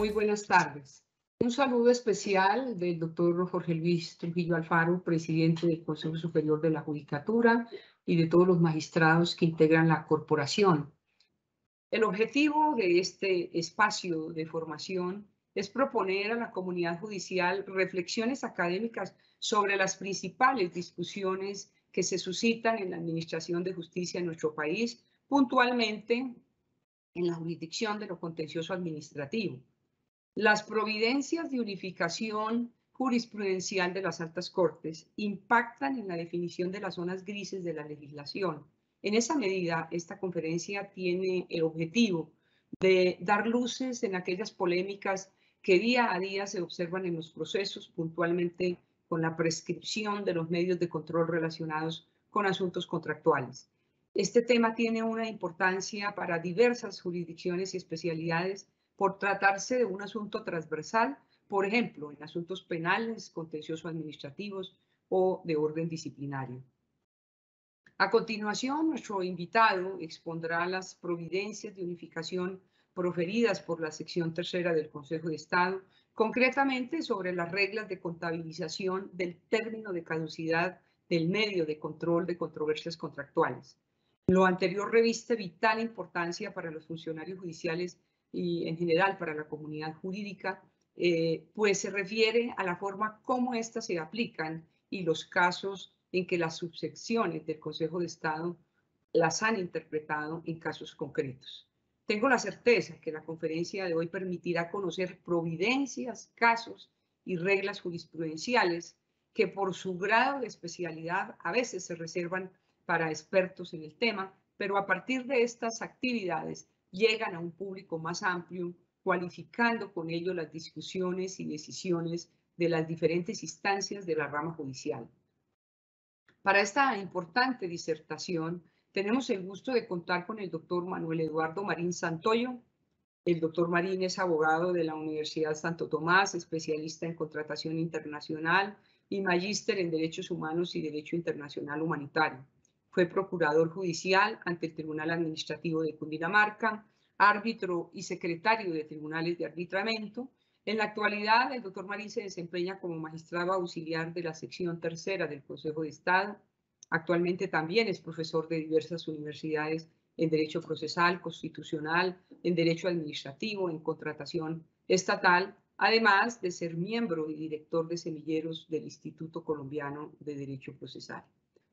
Muy buenas tardes. Un saludo especial del doctor Jorge Luis Trujillo Alfaro, presidente del Consejo Superior de la Judicatura y de todos los magistrados que integran la corporación. El objetivo de este espacio de formación es proponer a la comunidad judicial reflexiones académicas sobre las principales discusiones que se suscitan en la Administración de Justicia en nuestro país, puntualmente en la jurisdicción de lo contencioso administrativo. Las providencias de unificación jurisprudencial de las altas cortes impactan en la definición de las zonas grises de la legislación. En esa medida, esta conferencia tiene el objetivo de dar luces en aquellas polémicas que día a día se observan en los procesos, puntualmente con la prescripción de los medios de control relacionados con asuntos contractuales. Este tema tiene una importancia para diversas jurisdicciones y especialidades por tratarse de un asunto transversal, por ejemplo, en asuntos penales, contenciosos administrativos o de orden disciplinario. A continuación, nuestro invitado expondrá las providencias de unificación proferidas por la sección tercera del Consejo de Estado, concretamente sobre las reglas de contabilización del término de caducidad del medio de control de controversias contractuales. Lo anterior reviste vital importancia para los funcionarios judiciales y en general para la comunidad jurídica, eh, pues se refiere a la forma como éstas se aplican y los casos en que las subsecciones del Consejo de Estado las han interpretado en casos concretos. Tengo la certeza que la conferencia de hoy permitirá conocer providencias, casos y reglas jurisprudenciales que por su grado de especialidad a veces se reservan para expertos en el tema, pero a partir de estas actividades llegan a un público más amplio, cualificando con ello las discusiones y decisiones de las diferentes instancias de la rama judicial. Para esta importante disertación, tenemos el gusto de contar con el doctor Manuel Eduardo Marín Santoyo. El doctor Marín es abogado de la Universidad Santo Tomás, especialista en contratación internacional y magíster en Derechos Humanos y Derecho Internacional Humanitario. Fue procurador judicial ante el Tribunal Administrativo de Cundinamarca, árbitro y secretario de tribunales de arbitramento. En la actualidad, el doctor Marín se desempeña como magistrado auxiliar de la sección tercera del Consejo de Estado. Actualmente también es profesor de diversas universidades en Derecho Procesal, Constitucional, en Derecho Administrativo, en Contratación Estatal, además de ser miembro y director de semilleros del Instituto Colombiano de Derecho Procesal.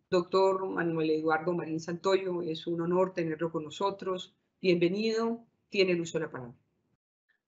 Doctor Manuel Eduardo Marín Santoyo, es un honor tenerlo con nosotros. Bienvenido, tiene el uso de la palabra.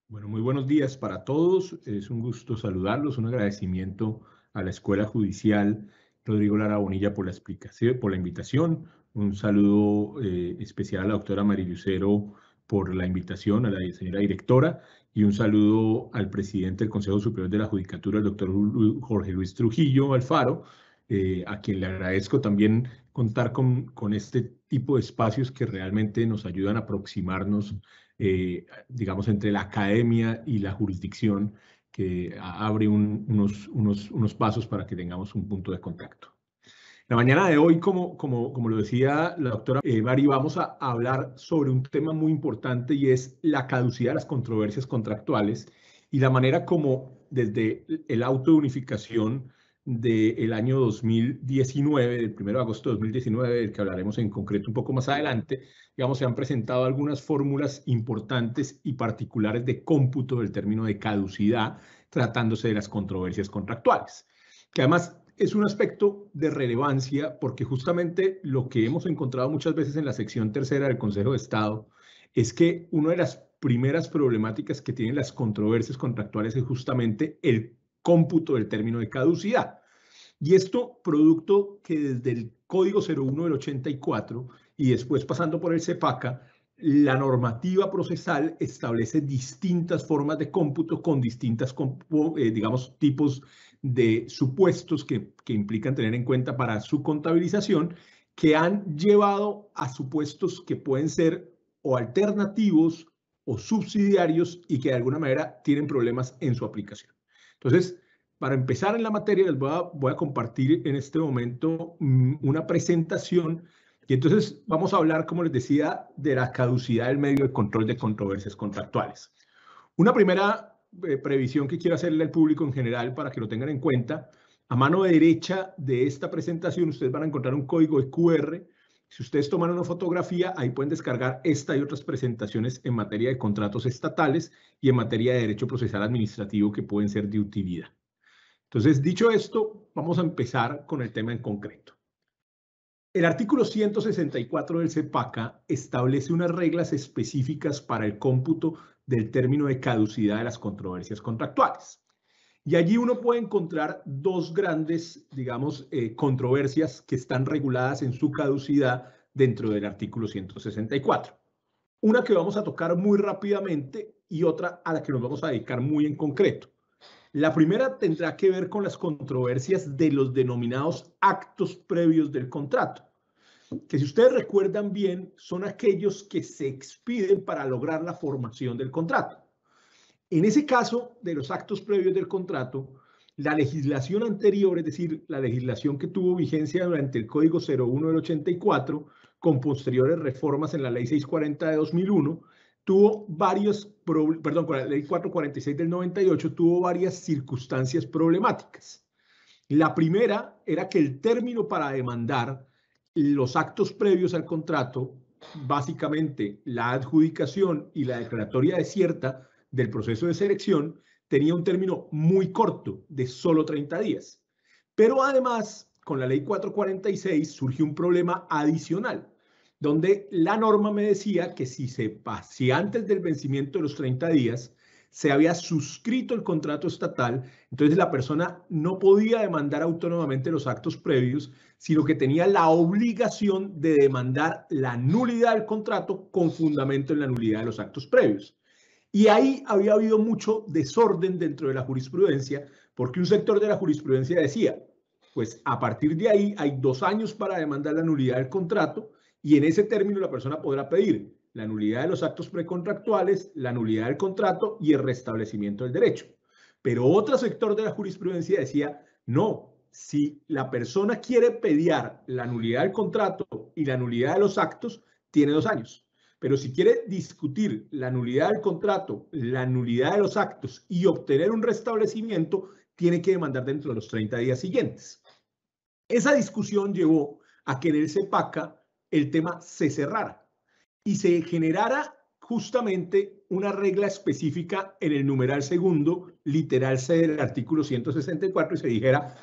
Bueno, muy buenos días para todos. Es un gusto saludarlos, un agradecimiento a la Escuela Judicial Rodrigo Lara Bonilla por la explicación, por la invitación. Un saludo eh, especial a la doctora Marilucero por la invitación, a la señora directora, y un saludo al presidente del Consejo Superior de la Judicatura, el doctor Jorge Luis Trujillo Alfaro, eh, a quien le agradezco también contar con, con, este tipo de espacios que realmente nos ayudan a aproximarnos, eh, digamos, entre la academia y la jurisdicción, que abre unos, unos, unos pasos para que tengamos un punto de contacto. La mañana de hoy, como, como, como lo decía la doctora Evari eh, vamos a hablar sobre un tema muy importante y es la caducidad de las controversias contractuales y la manera como desde el auto de unificación del año 2019, del 1 de agosto de 2019, del que hablaremos en concreto un poco más adelante, digamos, se han presentado algunas fórmulas importantes y particulares de cómputo del término de caducidad, tratándose de las controversias contractuales, que además es un aspecto de relevancia porque justamente lo que hemos encontrado muchas veces en la sección tercera del Consejo de Estado es que una de las primeras problemáticas que tienen las controversias contractuales es justamente el cómputo del término de caducidad. Y esto producto que desde el Código 01 del 84 y después pasando por el CEPACA, la normativa procesal establece distintas formas de cómputo con distintas, eh, digamos, tipos de supuestos que, que implican tener en cuenta para su contabilización, que han llevado a supuestos que pueden ser o alternativos o subsidiarios y que de alguna manera tienen problemas en su aplicación. Entonces, para empezar en la materia, les voy a, a compartir en este momento mm, una presentación y entonces vamos a hablar, como les decía, de la caducidad del medio de control de controversias contractuales. Una primera eh, previsión que quiero hacerle al público en general para que lo tengan en cuenta. A mano derecha de esta presentación ustedes van a encontrar un código de QR. Si ustedes toman una fotografía, ahí pueden descargar esta y otras presentaciones en materia de contratos estatales y en materia de derecho procesal administrativo que pueden ser de utilidad. Entonces, dicho esto, vamos a empezar con el tema en concreto. El artículo 164 del CEPACA establece unas reglas específicas para el cómputo del término de caducidad de las controversias contractuales. Y allí uno puede encontrar dos grandes, digamos, eh, controversias que están reguladas en su caducidad dentro del artículo 164. Una que vamos a tocar muy rápidamente y otra a la que nos vamos a dedicar muy en concreto. La primera tendrá que ver con las controversias de los denominados actos previos del contrato, que si ustedes recuerdan bien, son aquellos que se expiden para lograr la formación del contrato. En ese caso de los actos previos del contrato, la legislación anterior, es decir, la legislación que tuvo vigencia durante el Código 01 del 84, con posteriores reformas en la Ley 640 de 2001, tuvo varios, perdón, con la ley 446 del 98 tuvo varias circunstancias problemáticas. La primera era que el término para demandar los actos previos al contrato, básicamente la adjudicación y la declaratoria desierta del proceso de selección, tenía un término muy corto, de solo 30 días. Pero además, con la ley 446 surgió un problema adicional donde la norma me decía que si, se, si antes del vencimiento de los 30 días se había suscrito el contrato estatal, entonces la persona no podía demandar autónomamente los actos previos, sino que tenía la obligación de demandar la nulidad del contrato con fundamento en la nulidad de los actos previos. Y ahí había habido mucho desorden dentro de la jurisprudencia, porque un sector de la jurisprudencia decía, pues a partir de ahí hay dos años para demandar la nulidad del contrato, y en ese término la persona podrá pedir la nulidad de los actos precontractuales, la nulidad del contrato y el restablecimiento del derecho. Pero otro sector de la jurisprudencia decía, no, si la persona quiere pedir la nulidad del contrato y la nulidad de los actos, tiene dos años. Pero si quiere discutir la nulidad del contrato, la nulidad de los actos y obtener un restablecimiento, tiene que demandar dentro de los 30 días siguientes. Esa discusión llevó a que en el CEPACA el tema se cerrara y se generara justamente una regla específica en el numeral segundo, literal C del artículo 164, y se dijera,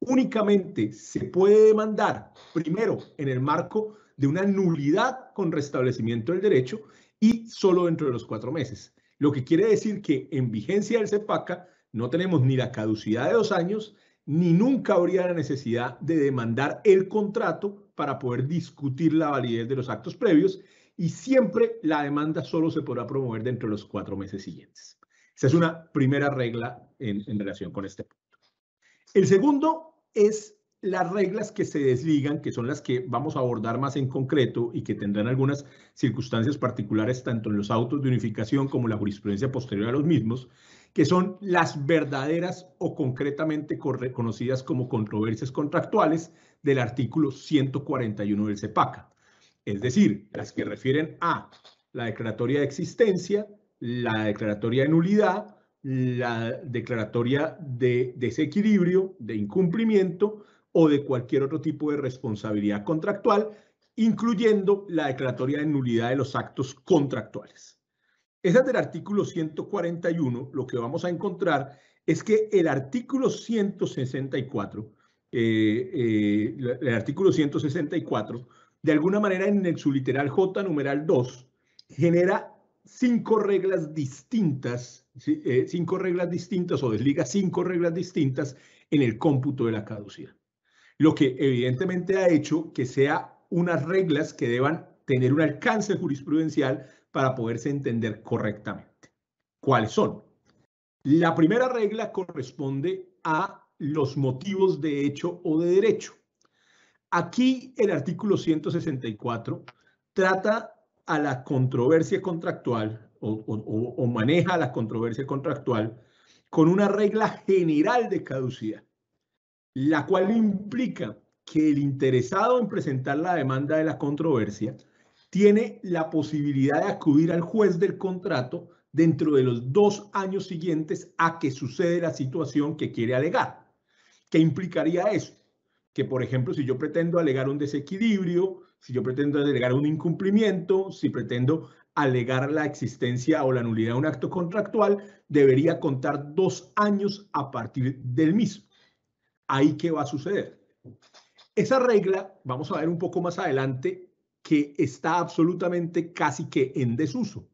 únicamente se puede demandar, primero, en el marco de una nulidad con restablecimiento del derecho y solo dentro de los cuatro meses. Lo que quiere decir que en vigencia del CEPACA no tenemos ni la caducidad de dos años, ni nunca habría la necesidad de demandar el contrato para poder discutir la validez de los actos previos y siempre la demanda solo se podrá promover dentro de los cuatro meses siguientes. Esa es una primera regla en, relación con este punto. El segundo es las reglas que se desligan, que son las que vamos a abordar más en concreto y que tendrán algunas circunstancias particulares tanto en los autos de unificación como la jurisprudencia posterior a los mismos, que son las verdaderas o concretamente conocidas como controversias contractuales, del artículo 141 del CEPACA. Es decir, las que refieren a la declaratoria de existencia, la declaratoria de nulidad, la declaratoria de desequilibrio, de incumplimiento o de cualquier otro tipo de responsabilidad contractual, incluyendo la declaratoria de nulidad de los actos contractuales. Esa del artículo 141. Lo que vamos a encontrar es que el artículo 164 eh, eh el artículo 164, de alguna manera en su literal J numeral 2, genera cinco reglas distintas, eh, cinco reglas distintas o desliga cinco reglas distintas en el cómputo de la caducidad. Lo que evidentemente ha hecho que sea unas reglas que deban tener un alcance jurisprudencial para poderse entender correctamente. ¿Cuáles son? La primera regla corresponde a los motivos de hecho o de derecho. Aquí el artículo 164 trata a la controversia contractual o, maneja la controversia contractual con una regla general de caducidad, la cual implica que el interesado en presentar la demanda de la controversia tiene la posibilidad de acudir al juez del contrato dentro de los dos años siguientes a que sucede la situación que quiere alegar. ¿Qué implicaría eso? Que, por ejemplo, si yo pretendo alegar un desequilibrio, si yo pretendo alegar un incumplimiento, si pretendo alegar la existencia o la nulidad de un acto contractual, debería contar dos años a partir del mismo. Ahí qué va a suceder. Esa regla, vamos a ver un poco más adelante, que está absolutamente casi que en desuso.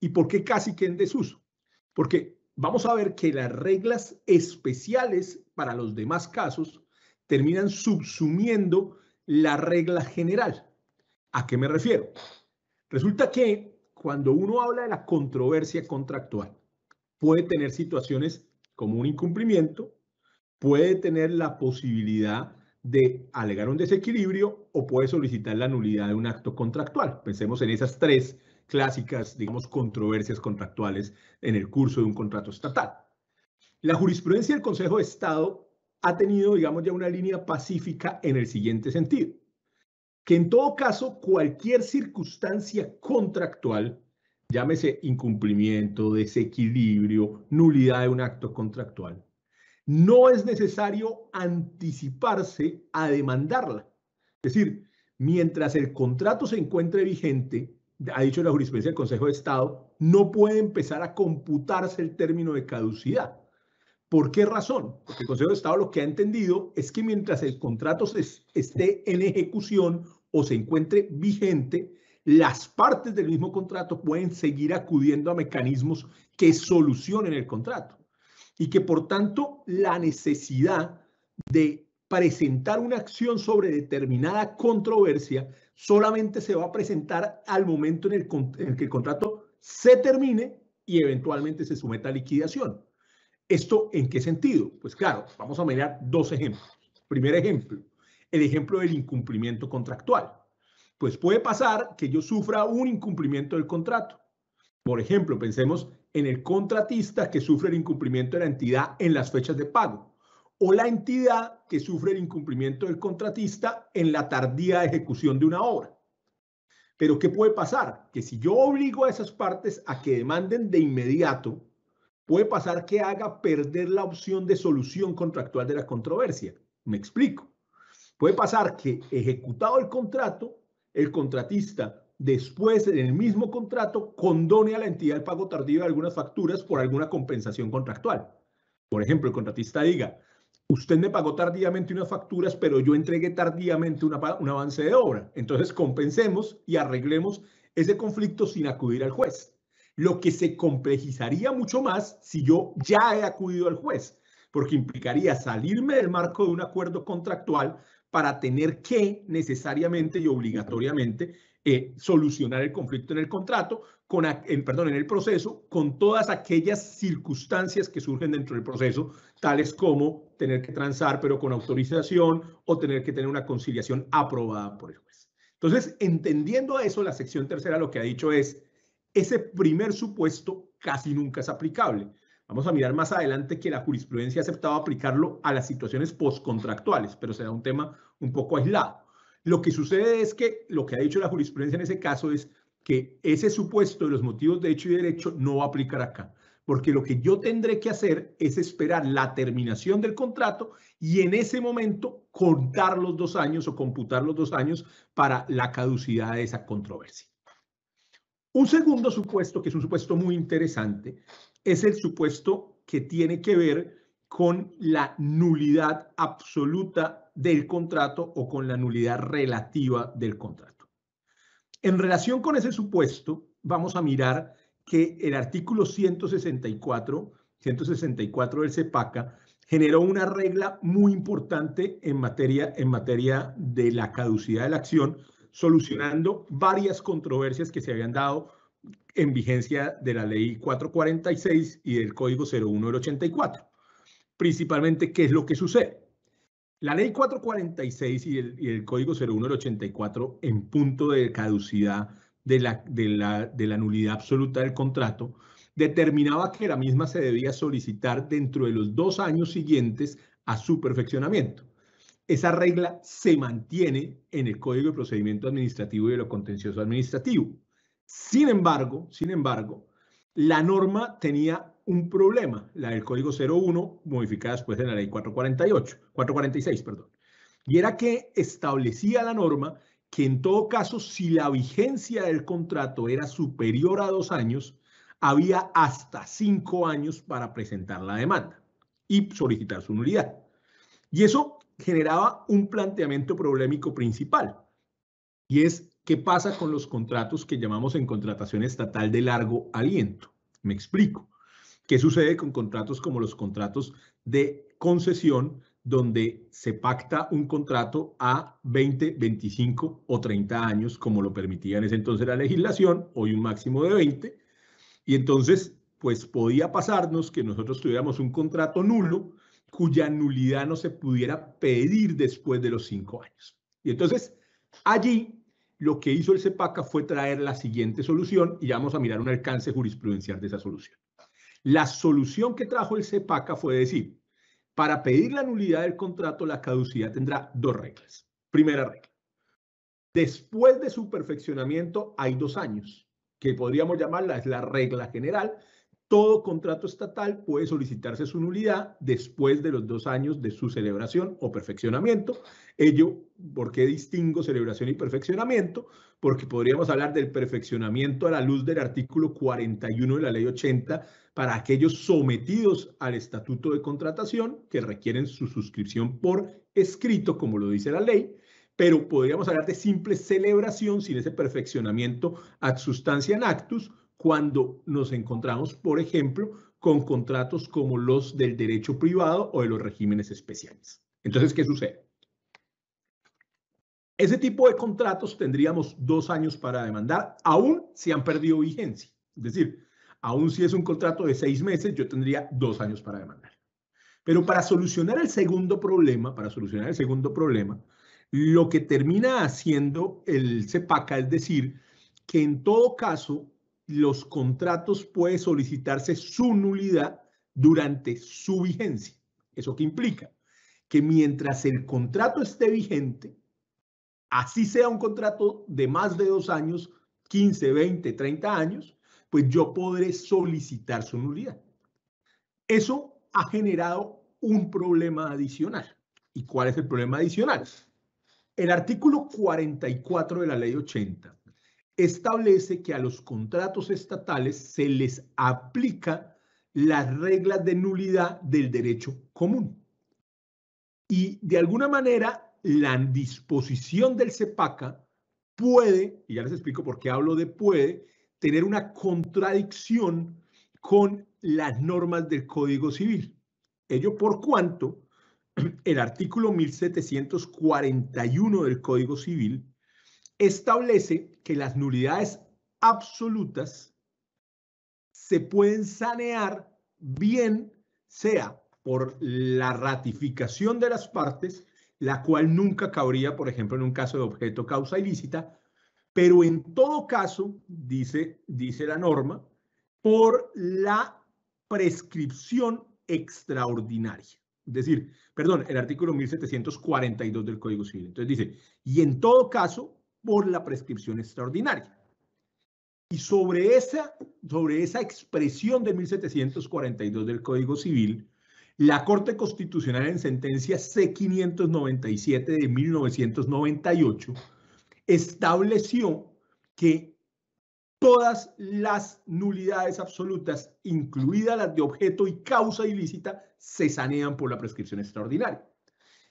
¿Y por qué casi que en desuso? Porque vamos a ver que las reglas especiales para los demás casos terminan subsumiendo la regla general. ¿A qué me refiero? Resulta que cuando uno habla de la controversia contractual, puede tener situaciones como un incumplimiento, puede tener la posibilidad de alegar un desequilibrio o puede solicitar la nulidad de un acto contractual. Pensemos en esas tres clásicas, digamos, controversias contractuales en el curso de un contrato estatal. La jurisprudencia del Consejo de Estado ha tenido, digamos, ya una línea pacífica en el siguiente sentido, que en todo caso cualquier circunstancia contractual, llámese incumplimiento, desequilibrio, nulidad de un acto contractual, no es necesario anticiparse a demandarla. Es decir, mientras el contrato se encuentre vigente, ha dicho la jurisprudencia del Consejo de Estado, no puede empezar a computarse el término de caducidad. ¿Por qué razón? Porque el Consejo de Estado lo que ha entendido es que mientras el contrato esté en ejecución o se encuentre vigente, las partes del mismo contrato pueden seguir acudiendo a mecanismos que solucionen el contrato y que por tanto la necesidad de presentar una acción sobre determinada controversia solamente se va a presentar al momento en el que el contrato se termine y eventualmente se someta a liquidación. ¿Esto en qué sentido? Pues claro, vamos a mirar dos ejemplos. Primer ejemplo, el ejemplo del incumplimiento contractual. Pues puede pasar que yo sufra un incumplimiento del contrato. Por ejemplo, pensemos en el contratista que sufre el incumplimiento de la entidad en las fechas de pago o la entidad que sufre el incumplimiento del contratista en la tardía ejecución de una obra. Pero ¿qué puede pasar? Que si yo obligo a esas partes a que demanden de inmediato puede pasar que haga perder la opción de solución contractual de la controversia. Me explico. Puede pasar que ejecutado el contrato, el contratista después en el mismo contrato condone a la entidad el pago tardío de algunas facturas por alguna compensación contractual. Por ejemplo, el contratista diga, usted me pagó tardíamente unas facturas, pero yo entregué tardíamente un avance de obra. Entonces compensemos y arreglemos ese conflicto sin acudir al juez lo que se complejizaría mucho más si yo ya he acudido al juez, porque implicaría salirme del marco de un acuerdo contractual para tener que necesariamente y obligatoriamente eh, solucionar el conflicto en el contrato, perdón, en el proceso, con todas aquellas circunstancias que surgen dentro del proceso, tales como tener que transar pero con autorización o tener que tener una conciliación aprobada por el juez. Entonces, entendiendo eso, la sección tercera lo que ha dicho es, ese primer supuesto casi nunca es aplicable. Vamos a mirar más adelante que la jurisprudencia ha aceptado aplicarlo a las situaciones postcontractuales, pero será un tema un poco aislado. Lo que sucede es que lo que ha dicho la jurisprudencia en ese caso es que ese supuesto de los motivos de hecho y derecho no va a aplicar acá, porque lo que yo tendré que hacer es esperar la terminación del contrato y en ese momento contar los dos años o computar los dos años para la caducidad de esa controversia. Un segundo supuesto, que es un supuesto muy interesante, es el supuesto que tiene que ver con la nulidad absoluta del contrato o con la nulidad relativa del contrato. En relación con ese supuesto, vamos a mirar que el artículo 164, 164 del CEPACA generó una regla muy importante en materia, en materia de la caducidad de la acción, solucionando varias controversias que se habían dado en vigencia de la ley 446 y del código 01 del 84. Principalmente, ¿qué es lo que sucede? La ley 446 y el, código 01 del 84 en punto de caducidad de la, de, la, de la nulidad absoluta del contrato determinaba que la misma se debía solicitar dentro de los dos años siguientes a su perfeccionamiento. Esa regla se mantiene en el Código de Procedimiento Administrativo y de lo contencioso administrativo. Sin embargo, sin embargo, la norma tenía un problema, la del Código 01, modificada después de la Ley 448, 446, perdón. Y era que establecía la norma que en todo caso, si la vigencia del contrato era superior a dos años, había hasta cinco años para presentar la demanda y solicitar su nulidad. Y eso generaba un planteamiento problemático principal, y es qué pasa con los contratos que llamamos en contratación estatal de largo aliento. Me explico. ¿Qué sucede con contratos como los contratos de concesión, donde se pacta un contrato a 20, 25 o 30 años, como lo permitía en ese entonces la legislación, hoy un máximo de 20, y entonces, pues podía pasarnos que nosotros tuviéramos un contrato nulo cuya nulidad no se pudiera pedir después de los cinco años. Y entonces, allí lo que hizo el CEPACA fue traer la siguiente solución y vamos a mirar un alcance jurisprudencial de esa solución. La solución que trajo el CEPACA fue decir, para pedir la nulidad del contrato, la caducidad tendrá dos reglas. Primera regla, después de su perfeccionamiento hay dos años, que podríamos llamarla es la regla general, todo contrato estatal puede solicitarse su nulidad después de los dos años de su celebración o perfeccionamiento. Ello, ¿por qué distingo celebración y perfeccionamiento? Porque podríamos hablar del perfeccionamiento a la luz del artículo 41 de la ley 80 para aquellos sometidos al estatuto de contratación que requieren su suscripción por escrito, como lo dice la ley pero podríamos hablar de simple celebración sin ese perfeccionamiento ad sustancia en actus, cuando nos encontramos, por ejemplo, con contratos como los del derecho privado o de los regímenes especiales. Entonces, ¿qué sucede? Ese tipo de contratos tendríamos dos años para demandar, aún si han perdido vigencia. Es decir, aún si es un contrato de seis meses, yo tendría dos años para demandar. Pero para solucionar el segundo problema, para solucionar el segundo problema, lo que termina haciendo el CEPACA es decir que en todo caso los contratos puede solicitarse su nulidad durante su vigencia. ¿Eso qué implica? Que mientras el contrato esté vigente, así sea un contrato de más de dos años, 15, 20, 30 años, pues yo podré solicitar su nulidad. Eso ha generado un problema adicional. ¿Y cuál es el problema adicional? El artículo 44 de la ley 80 establece que a los contratos estatales se les aplica las reglas de nulidad del derecho común. Y de alguna manera, la disposición del CEPACA puede, y ya les explico por qué hablo de puede, tener una contradicción con las normas del Código Civil. Ello por cuanto el artículo 1741 del Código Civil establece que las nulidades absolutas se pueden sanear bien sea por la ratificación de las partes, la cual nunca cabría, por ejemplo, en un caso de objeto causa ilícita, pero en todo caso, dice, dice la norma, por la prescripción extraordinaria. Es decir, perdón, el artículo 1742 del Código Civil. Entonces dice, y en todo caso, por la prescripción extraordinaria. Y sobre esa, sobre esa expresión de 1742 del Código Civil, la Corte Constitucional en sentencia C597 de 1998 estableció que todas las nulidades absolutas, incluidas las de objeto y causa ilícita, se sanean por la prescripción extraordinaria.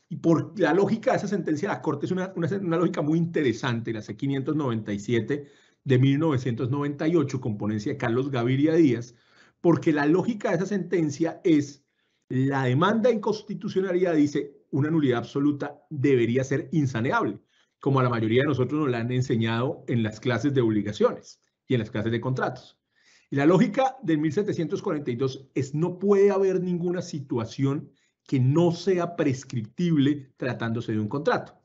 Y por la lógica de esa sentencia de la Corte es una, lógica muy interesante, la C597 de 1998, componencia de Carlos Gaviria Díaz, porque la lógica de esa sentencia es la demanda inconstitucionalidad dice una nulidad absoluta debería ser insaneable, como a la mayoría de nosotros nos la han enseñado en las clases de obligaciones y en las clases de contratos. Y la lógica del 1742 es no puede haber ninguna situación que no sea prescriptible tratándose de un contrato.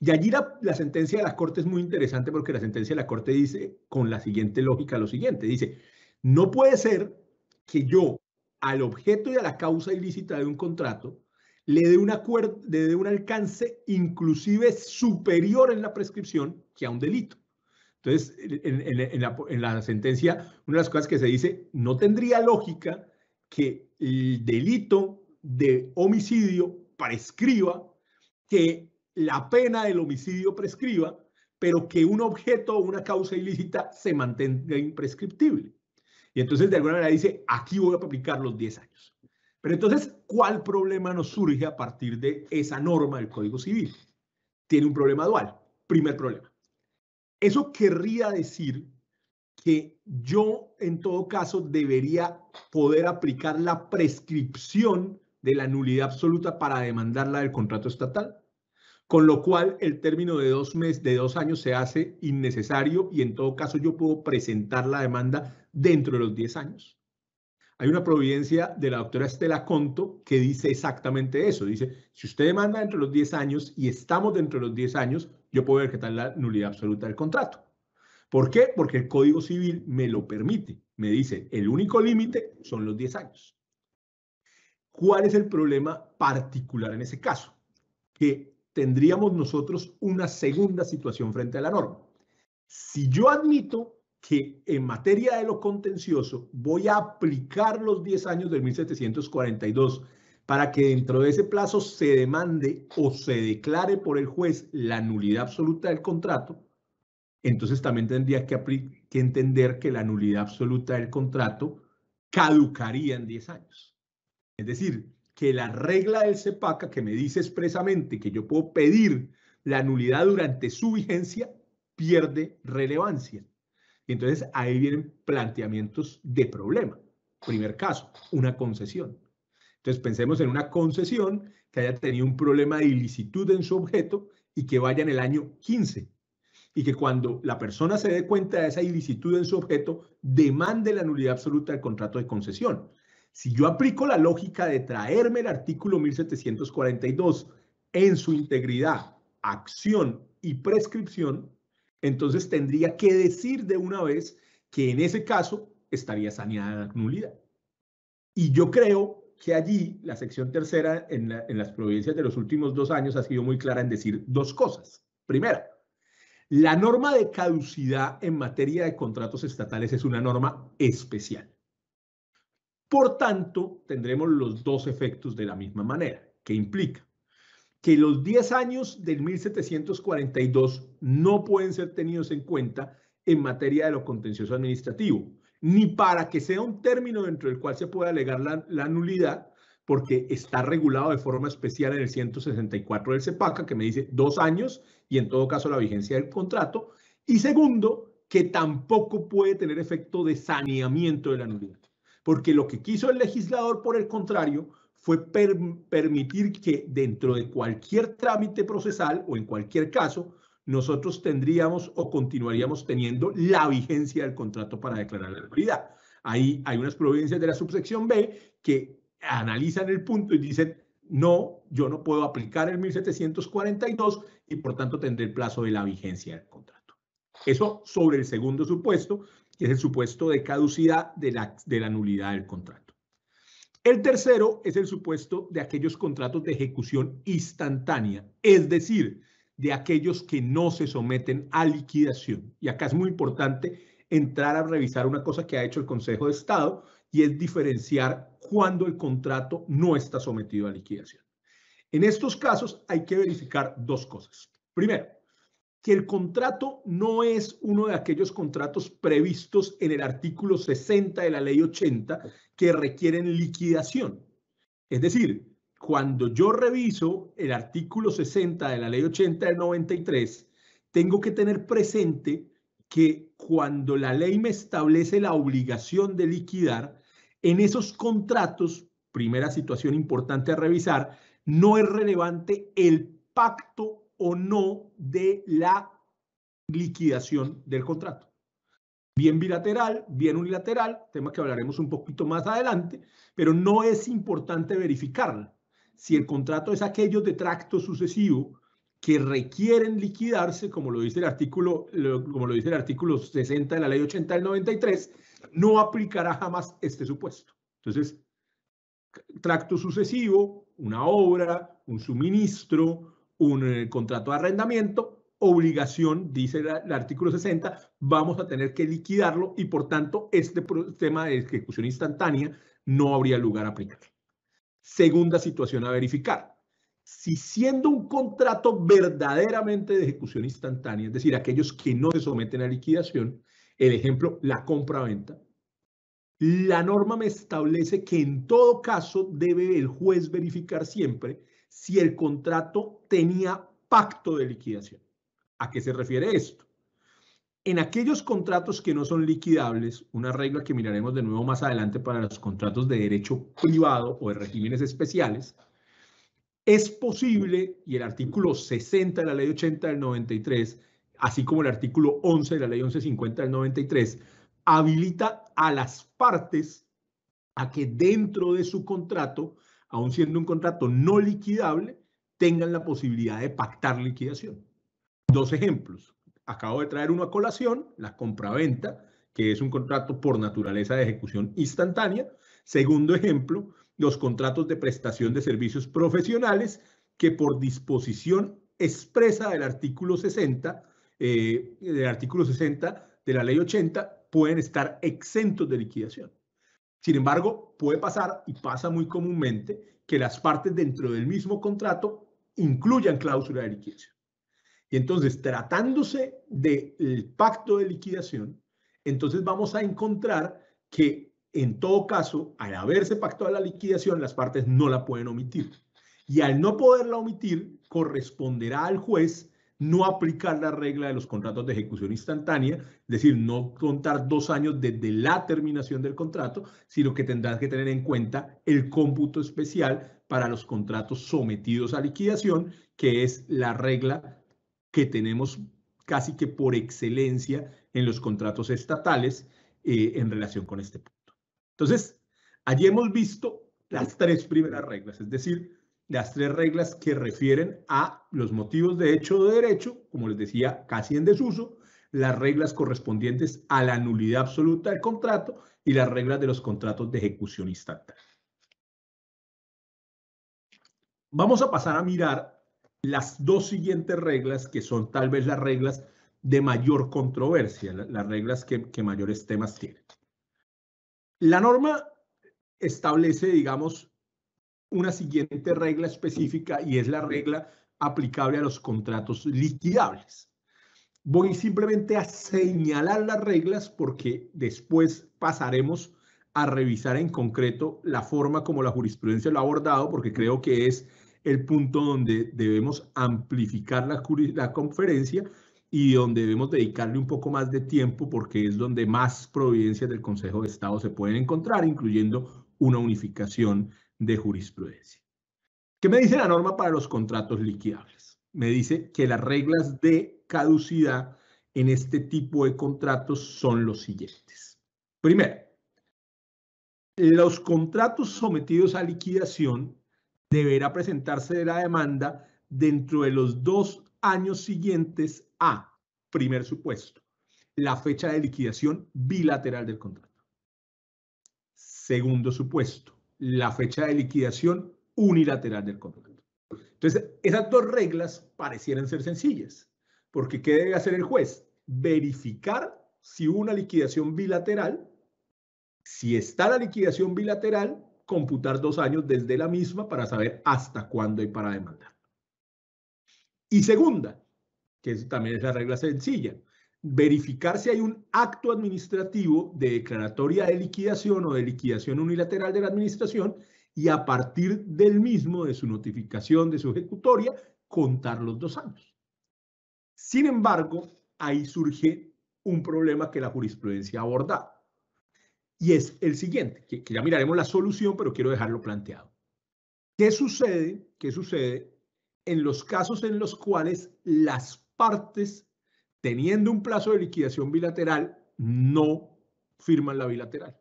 Y allí la, sentencia de la Corte es muy interesante porque la sentencia de la Corte dice con la siguiente lógica lo siguiente. Dice, no puede ser que yo al objeto y a la causa ilícita de un contrato le dé, una, le dé un alcance inclusive superior en la prescripción que a un delito. Entonces, la, en la sentencia, una de las cosas que se dice, no tendría lógica que el delito de homicidio prescriba, que la pena del homicidio prescriba, pero que un objeto o una causa ilícita se mantenga imprescriptible. Y entonces de alguna manera dice, aquí voy a aplicar los 10 años. Pero entonces, ¿cuál problema nos surge a partir de esa norma del Código Civil? Tiene un problema dual. Primer problema. Eso querría decir que yo, en todo caso, debería poder aplicar la prescripción de la nulidad absoluta para demandarla del contrato estatal. Con lo cual, el término de dos, meses, de dos años se hace innecesario y en todo caso yo puedo presentar la demanda dentro de los 10 años. Hay una providencia de la doctora Estela Conto que dice exactamente eso. Dice, si usted demanda dentro de los 10 años y estamos dentro de los 10 años, yo puedo ver qué tal la nulidad absoluta del contrato. ¿Por qué? Porque el Código Civil me lo permite. Me dice, el único límite son los 10 años. ¿Cuál es el problema particular en ese caso? Que tendríamos nosotros una segunda situación frente a la norma. Si yo admito que en materia de lo contencioso voy a aplicar los 10 años del 1742 para que dentro de ese plazo se demande o se declare por el juez la nulidad absoluta del contrato, entonces también tendría que, que entender que la nulidad absoluta del contrato caducaría en 10 años. Es decir, que la regla del CEPACA que me dice expresamente que yo puedo pedir la nulidad durante su vigencia pierde relevancia. Y entonces ahí vienen planteamientos de problema. Primer caso, una concesión. Entonces pensemos en una concesión que haya tenido un problema de ilicitud en su objeto y que vaya en el año 15. Y que cuando la persona se dé cuenta de esa ilicitud en su objeto, demande la nulidad absoluta del contrato de concesión. Si yo aplico la lógica de traerme el artículo 1742 en su integridad, acción y prescripción, entonces tendría que decir de una vez que en ese caso estaría saneada la nulidad. Y yo creo que allí la sección tercera en, las providencias de los últimos dos años ha sido muy clara en decir dos cosas. Primera, la norma de caducidad en materia de contratos estatales es una norma especial. Por tanto, tendremos los dos efectos de la misma manera, que implica que los 10 años del 1742 no pueden ser tenidos en cuenta en materia de lo contencioso administrativo, ni para que sea un término dentro del cual se pueda alegar la, nulidad, porque está regulado de forma especial en el 164 del CEPACA, que me dice dos años y en todo caso la vigencia del contrato. Y segundo, que tampoco puede tener efecto de saneamiento de la nulidad porque lo que quiso el legislador, por el contrario, fue permitir que dentro de cualquier trámite procesal o en cualquier caso, nosotros tendríamos o continuaríamos teniendo la vigencia del contrato para declarar la nulidad. Ahí hay unas providencias de la subsección B que analizan el punto y dicen, no, yo no puedo aplicar el 1742 y por tanto tendré el plazo de la vigencia del contrato. Eso sobre el segundo supuesto que es el supuesto de caducidad de la, de la nulidad del contrato. El tercero es el supuesto de aquellos contratos de ejecución instantánea, es decir, de aquellos que no se someten a liquidación. Y acá es muy importante entrar a revisar una cosa que ha hecho el Consejo de Estado y es diferenciar cuando el contrato no está sometido a liquidación. En estos casos hay que verificar dos cosas. Primero, que el contrato no es uno de aquellos contratos previstos en el artículo 60 de la ley 80 que requieren liquidación. Es decir, cuando yo reviso el artículo 60 de la ley 80 del 93, tengo que tener presente que cuando la ley me establece la obligación de liquidar, en esos contratos, primera situación importante a revisar, no es relevante el pacto o no de la liquidación del contrato. Bien bilateral, bien unilateral, tema que hablaremos un poquito más adelante, pero no es importante verificarlo. Si el contrato es aquello de tracto sucesivo que requieren liquidarse, como lo dice el artículo, como lo dice el artículo 60 de la ley 80 del 93, no aplicará jamás este supuesto. Entonces, tracto sucesivo, una obra, un suministro, un eh, contrato de arrendamiento, obligación, dice el, artículo 60, vamos a tener que liquidarlo y por tanto este tema de ejecución instantánea no habría lugar a aplicarlo. Segunda situación a verificar. Si siendo un contrato verdaderamente de ejecución instantánea, es decir, aquellos que no se someten a liquidación, el ejemplo, la compra-venta, la norma me establece que en todo caso debe el juez verificar siempre si el contrato tenía pacto de liquidación. ¿A qué se refiere esto? En aquellos contratos que no son liquidables, una regla que miraremos de nuevo más adelante para los contratos de derecho privado o de regímenes especiales, es posible, y el artículo 60 de la ley 80 del 93, así como el artículo 11 de la ley 1150 del 93, habilita a las partes a que dentro de su contrato aun siendo un contrato no liquidable, tengan la posibilidad de pactar liquidación. Dos ejemplos. Acabo de traer uno a colación, la compraventa, que es un contrato por naturaleza de ejecución instantánea. Segundo ejemplo, los contratos de prestación de servicios profesionales, que por disposición expresa del artículo 60, eh, del artículo 60 de la ley 80, pueden estar exentos de liquidación. Sin embargo, puede pasar y pasa muy comúnmente que las partes dentro del mismo contrato incluyan cláusula de liquidación. Y entonces, tratándose del pacto de liquidación, entonces vamos a encontrar que en todo caso, al haberse pactado la liquidación, las partes no la pueden omitir. Y al no poderla omitir, corresponderá al juez no aplicar la regla de los contratos de ejecución instantánea, es decir, no contar dos años desde la terminación del contrato, sino que tendrás que tener en cuenta el cómputo especial para los contratos sometidos a liquidación, que es la regla que tenemos casi que por excelencia en los contratos estatales eh, en relación con este punto. Entonces, allí hemos visto las tres primeras reglas, es decir, las tres reglas que refieren a los motivos de hecho o de derecho, como les decía, casi en desuso, las reglas correspondientes a la nulidad absoluta del contrato y las reglas de los contratos de ejecución instantánea. Vamos a pasar a mirar las dos siguientes reglas que son tal vez las reglas de mayor controversia, las reglas que, que mayores temas tienen. La norma establece, digamos, una siguiente regla específica y es la regla aplicable a los contratos liquidables. Voy simplemente a señalar las reglas porque después pasaremos a revisar en concreto la forma como la jurisprudencia lo ha abordado porque creo que es el punto donde debemos amplificar la, conferencia y donde debemos dedicarle un poco más de tiempo porque es donde más providencias del Consejo de Estado se pueden encontrar, incluyendo una unificación de jurisprudencia. ¿Qué me dice la norma para los contratos liquidables? Me dice que las reglas de caducidad en este tipo de contratos son los siguientes. Primero, los contratos sometidos a liquidación deberá presentarse de la demanda dentro de los dos años siguientes a, primer supuesto, la fecha de liquidación bilateral del contrato. Segundo supuesto, la fecha de liquidación unilateral del contrato. Entonces, esas dos reglas parecieran ser sencillas, porque ¿qué debe hacer el juez? Verificar si hubo una liquidación bilateral, si está la liquidación bilateral, computar dos años desde la misma para saber hasta cuándo hay para demandar. Y segunda, que también es la regla sencilla, verificar si hay un acto administrativo de declaratoria de liquidación o de liquidación unilateral de la administración y a partir del mismo, de su notificación, de su ejecutoria, contar los dos años. Sin embargo, ahí surge un problema que la jurisprudencia ha abordado. Y es el siguiente, que, ya miraremos la solución, pero quiero dejarlo planteado. ¿Qué sucede? ¿Qué sucede en los casos en los cuales las partes teniendo un plazo de liquidación bilateral, no firman la bilateral.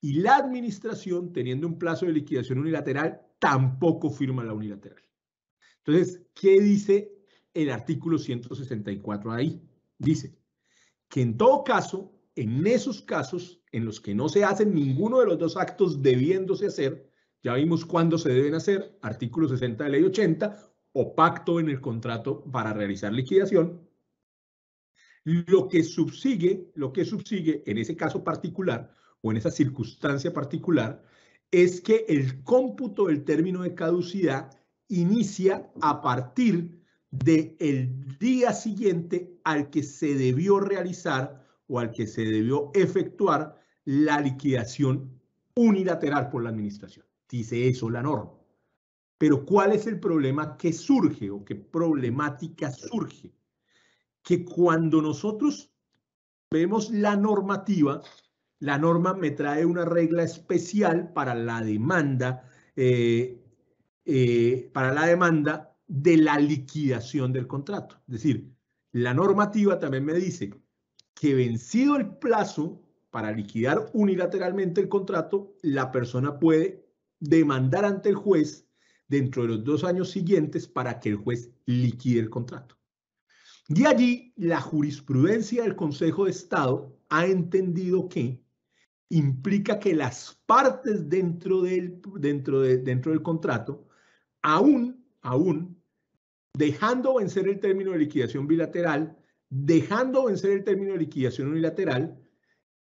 Y la administración, teniendo un plazo de liquidación unilateral, tampoco firma la unilateral. Entonces, ¿qué dice el artículo 164 ahí? Dice que en todo caso, en esos casos en los que no se hacen ninguno de los dos actos debiéndose hacer, ya vimos cuándo se deben hacer, artículo 60 de ley 80, o pacto en el contrato para realizar liquidación, lo que subsigue, lo que subsigue en ese caso particular o en esa circunstancia particular es que el cómputo del término de caducidad inicia a partir del el día siguiente al que se debió realizar o al que se debió efectuar la liquidación unilateral por la administración. Dice eso la norma. Pero ¿cuál es el problema que surge o qué problemática surge? que cuando nosotros vemos la normativa, la norma me trae una regla especial para la demanda, eh, eh, para la demanda de la liquidación del contrato. Es decir, la normativa también me dice que vencido el plazo para liquidar unilateralmente el contrato, la persona puede demandar ante el juez dentro de los dos años siguientes para que el juez liquide el contrato. Y allí, la jurisprudencia del Consejo de Estado ha entendido que implica que las partes dentro del, dentro de, dentro del contrato, aún, aún, dejando vencer el término de liquidación bilateral, dejando vencer el término de liquidación unilateral,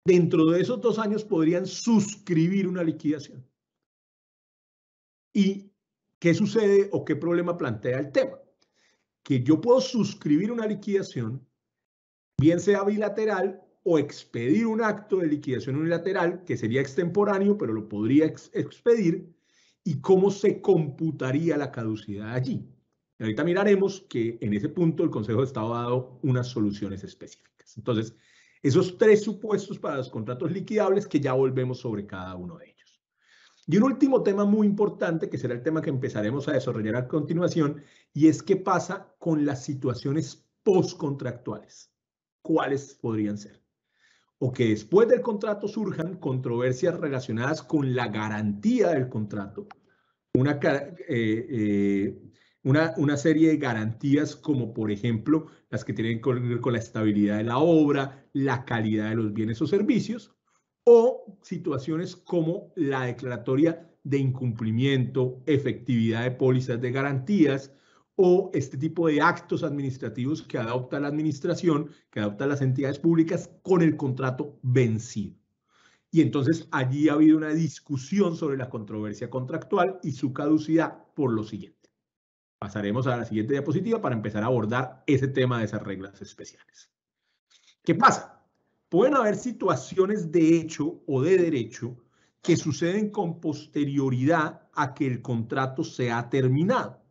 dentro de esos dos años podrían suscribir una liquidación. ¿Y qué sucede o qué problema plantea el tema? que yo puedo suscribir una liquidación, bien sea bilateral o expedir un acto de liquidación unilateral, que sería extemporáneo, pero lo podría expedir, y cómo se computaría la caducidad allí. ahorita miraremos que en ese punto el Consejo de Estado ha dado unas soluciones específicas. Entonces, esos tres supuestos para los contratos liquidables que ya volvemos sobre cada uno de ellos. Y un último tema muy importante, que será el tema que empezaremos a desarrollar a continuación, y es qué pasa con las situaciones postcontractuales. ¿Cuáles podrían ser? O que después del contrato surjan controversias relacionadas con la garantía del contrato. Una, eh, eh, una, una, serie de garantías como, por ejemplo, las que tienen que ver con la estabilidad de la obra, la calidad de los bienes o servicios, o situaciones como la declaratoria de incumplimiento, efectividad de pólizas de garantías o este tipo de actos administrativos que adopta la administración, que adopta las entidades públicas con el contrato vencido. Y entonces allí ha habido una discusión sobre la controversia contractual y su caducidad por lo siguiente. Pasaremos a la siguiente diapositiva para empezar a abordar ese tema de esas reglas especiales. ¿Qué pasa? Pueden haber situaciones de hecho o de derecho que suceden con posterioridad a que el contrato se ha terminado.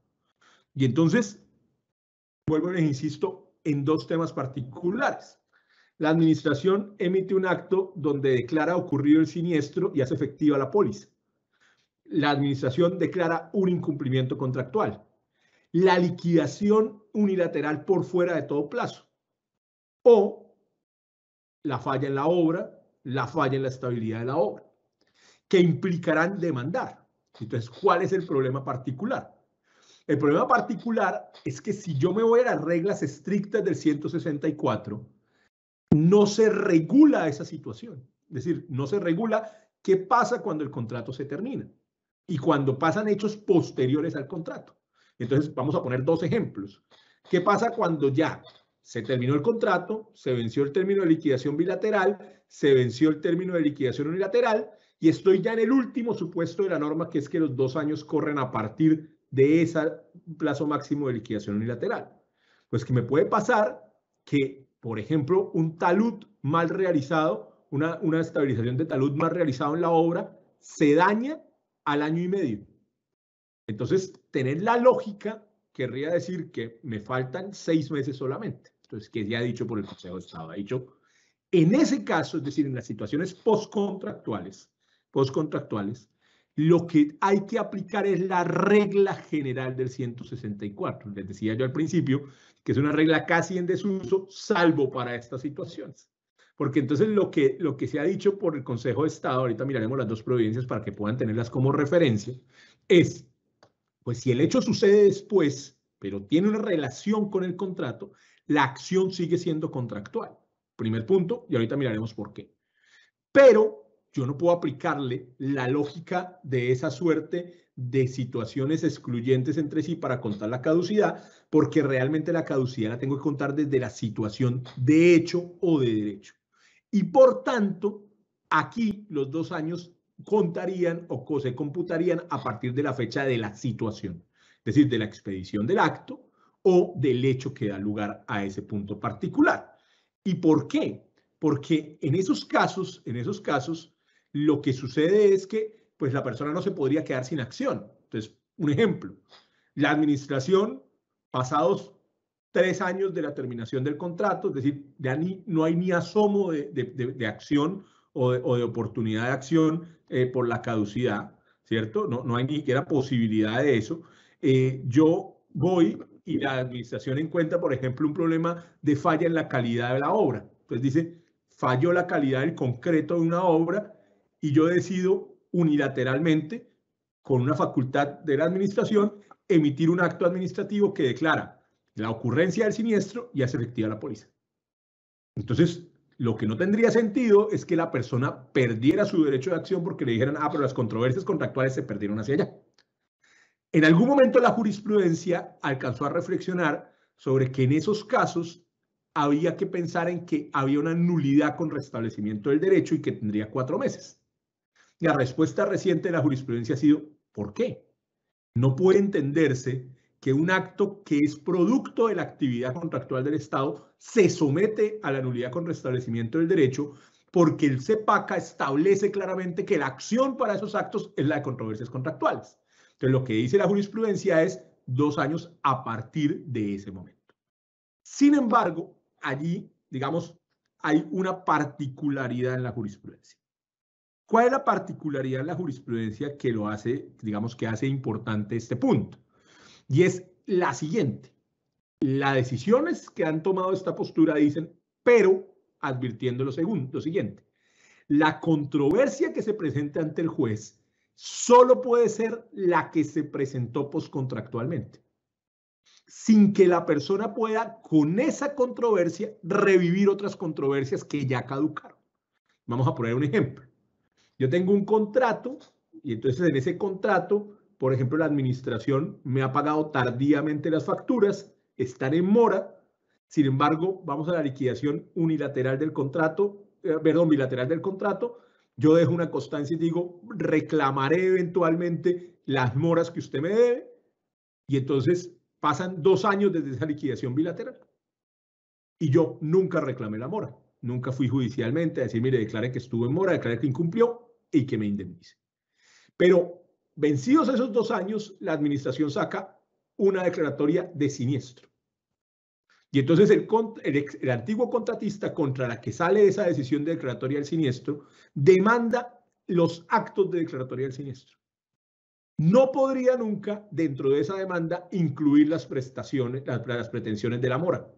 Y entonces, vuelvo les insisto en dos temas particulares. La administración emite un acto donde declara ocurrido el siniestro y hace efectiva la póliza. La administración declara un incumplimiento contractual. La liquidación unilateral por fuera de todo plazo. O la falla en la obra, la falla en la estabilidad de la obra, que implicarán demandar. Entonces, ¿cuál es el problema particular? El problema particular es que si yo me voy a las reglas estrictas del 164, no se regula esa situación. Es decir, no se regula qué pasa cuando el contrato se termina y cuando pasan hechos posteriores al contrato. Entonces, vamos a poner dos ejemplos. ¿Qué pasa cuando ya se terminó el contrato, se venció el término de liquidación bilateral, se venció el término de liquidación unilateral y estoy ya en el último supuesto de la norma, que es que los dos años corren a partir de ese plazo máximo de liquidación unilateral. Pues que me puede pasar que, por ejemplo, un talud mal realizado, una, una estabilización de talud mal realizado en la obra, se daña al año y medio. Entonces, tener la lógica querría decir que me faltan seis meses solamente entonces pues, que ya dicho por el Consejo de Estado, ha dicho, en ese caso, es decir, en las situaciones postcontractuales, postcontractuales, lo que hay que aplicar es la regla general del 164. Les decía yo al principio que es una regla casi en desuso, salvo para estas situaciones. Porque entonces lo que, lo que se ha dicho por el Consejo de Estado, ahorita miraremos las dos providencias para que puedan tenerlas como referencia, es, pues si el hecho sucede después, pero tiene una relación con el contrato, la acción sigue siendo contractual. Primer punto, y ahorita miraremos por qué. Pero yo no puedo aplicarle la lógica de esa suerte de situaciones excluyentes entre sí para contar la caducidad, porque realmente la caducidad la tengo que contar desde la situación de hecho o de derecho. Y por tanto, aquí los dos años contarían o se computarían a partir de la fecha de la situación, es decir, de la expedición del acto o del hecho que da lugar a ese punto particular. ¿Y por qué? Porque en esos casos, en esos casos, lo que sucede es que pues la persona no se podría quedar sin acción. Entonces, un ejemplo, la administración, pasados tres años de la terminación del contrato, es decir, ya no hay ni asomo de, acción o de, oportunidad de acción eh, por la caducidad, ¿cierto? No, no hay ni siquiera posibilidad de eso. Eh, yo voy y la administración encuentra, por ejemplo, un problema de falla en la calidad de la obra. Pues dice, falló la calidad del concreto de una obra y yo decido unilateralmente, con una facultad de la administración, emitir un acto administrativo que declara la ocurrencia del siniestro y hace efectiva la póliza. Entonces, lo que no tendría sentido es que la persona perdiera su derecho de acción porque le dijeran, ah, pero las controversias contractuales se perdieron hacia allá. En algún momento la jurisprudencia alcanzó a reflexionar sobre que en esos casos había que pensar en que había una nulidad con restablecimiento del derecho y que tendría cuatro meses. La respuesta reciente de la jurisprudencia ha sido, ¿por qué? No puede entenderse que un acto que es producto de la actividad contractual del Estado se somete a la nulidad con restablecimiento del derecho porque el CEPACA establece claramente que la acción para esos actos es la de controversias contractuales lo que dice la jurisprudencia es dos años a partir de ese momento. Sin embargo, allí, digamos, hay una particularidad en la jurisprudencia. ¿Cuál es la particularidad en la jurisprudencia que lo hace, digamos, que hace importante este punto? Y es la siguiente. Las decisiones que han tomado esta postura dicen, pero advirtiendo lo, segundo, lo siguiente. La controversia que se presenta ante el juez solo puede ser la que se presentó postcontractualmente, sin que la persona pueda con esa controversia revivir otras controversias que ya caducaron. Vamos a poner un ejemplo. Yo tengo un contrato y entonces en ese contrato, por ejemplo, la administración me ha pagado tardíamente las facturas, están en mora, sin embargo, vamos a la liquidación unilateral del contrato, eh, perdón, bilateral del contrato, yo dejo una constancia y digo, reclamaré eventualmente las moras que usted me debe. Y entonces pasan dos años desde esa liquidación bilateral. Y yo nunca reclamé la mora. Nunca fui judicialmente a decir, mire, declare que estuvo en mora, declare que incumplió y que me indemnice. Pero vencidos esos dos años, la administración saca una declaratoria de siniestro. Y entonces el, el, antiguo contratista contra la que sale esa decisión de declaratoria del siniestro demanda los actos de declaratoria del siniestro. No podría nunca dentro de esa demanda incluir las prestaciones, las, pretensiones de la mora,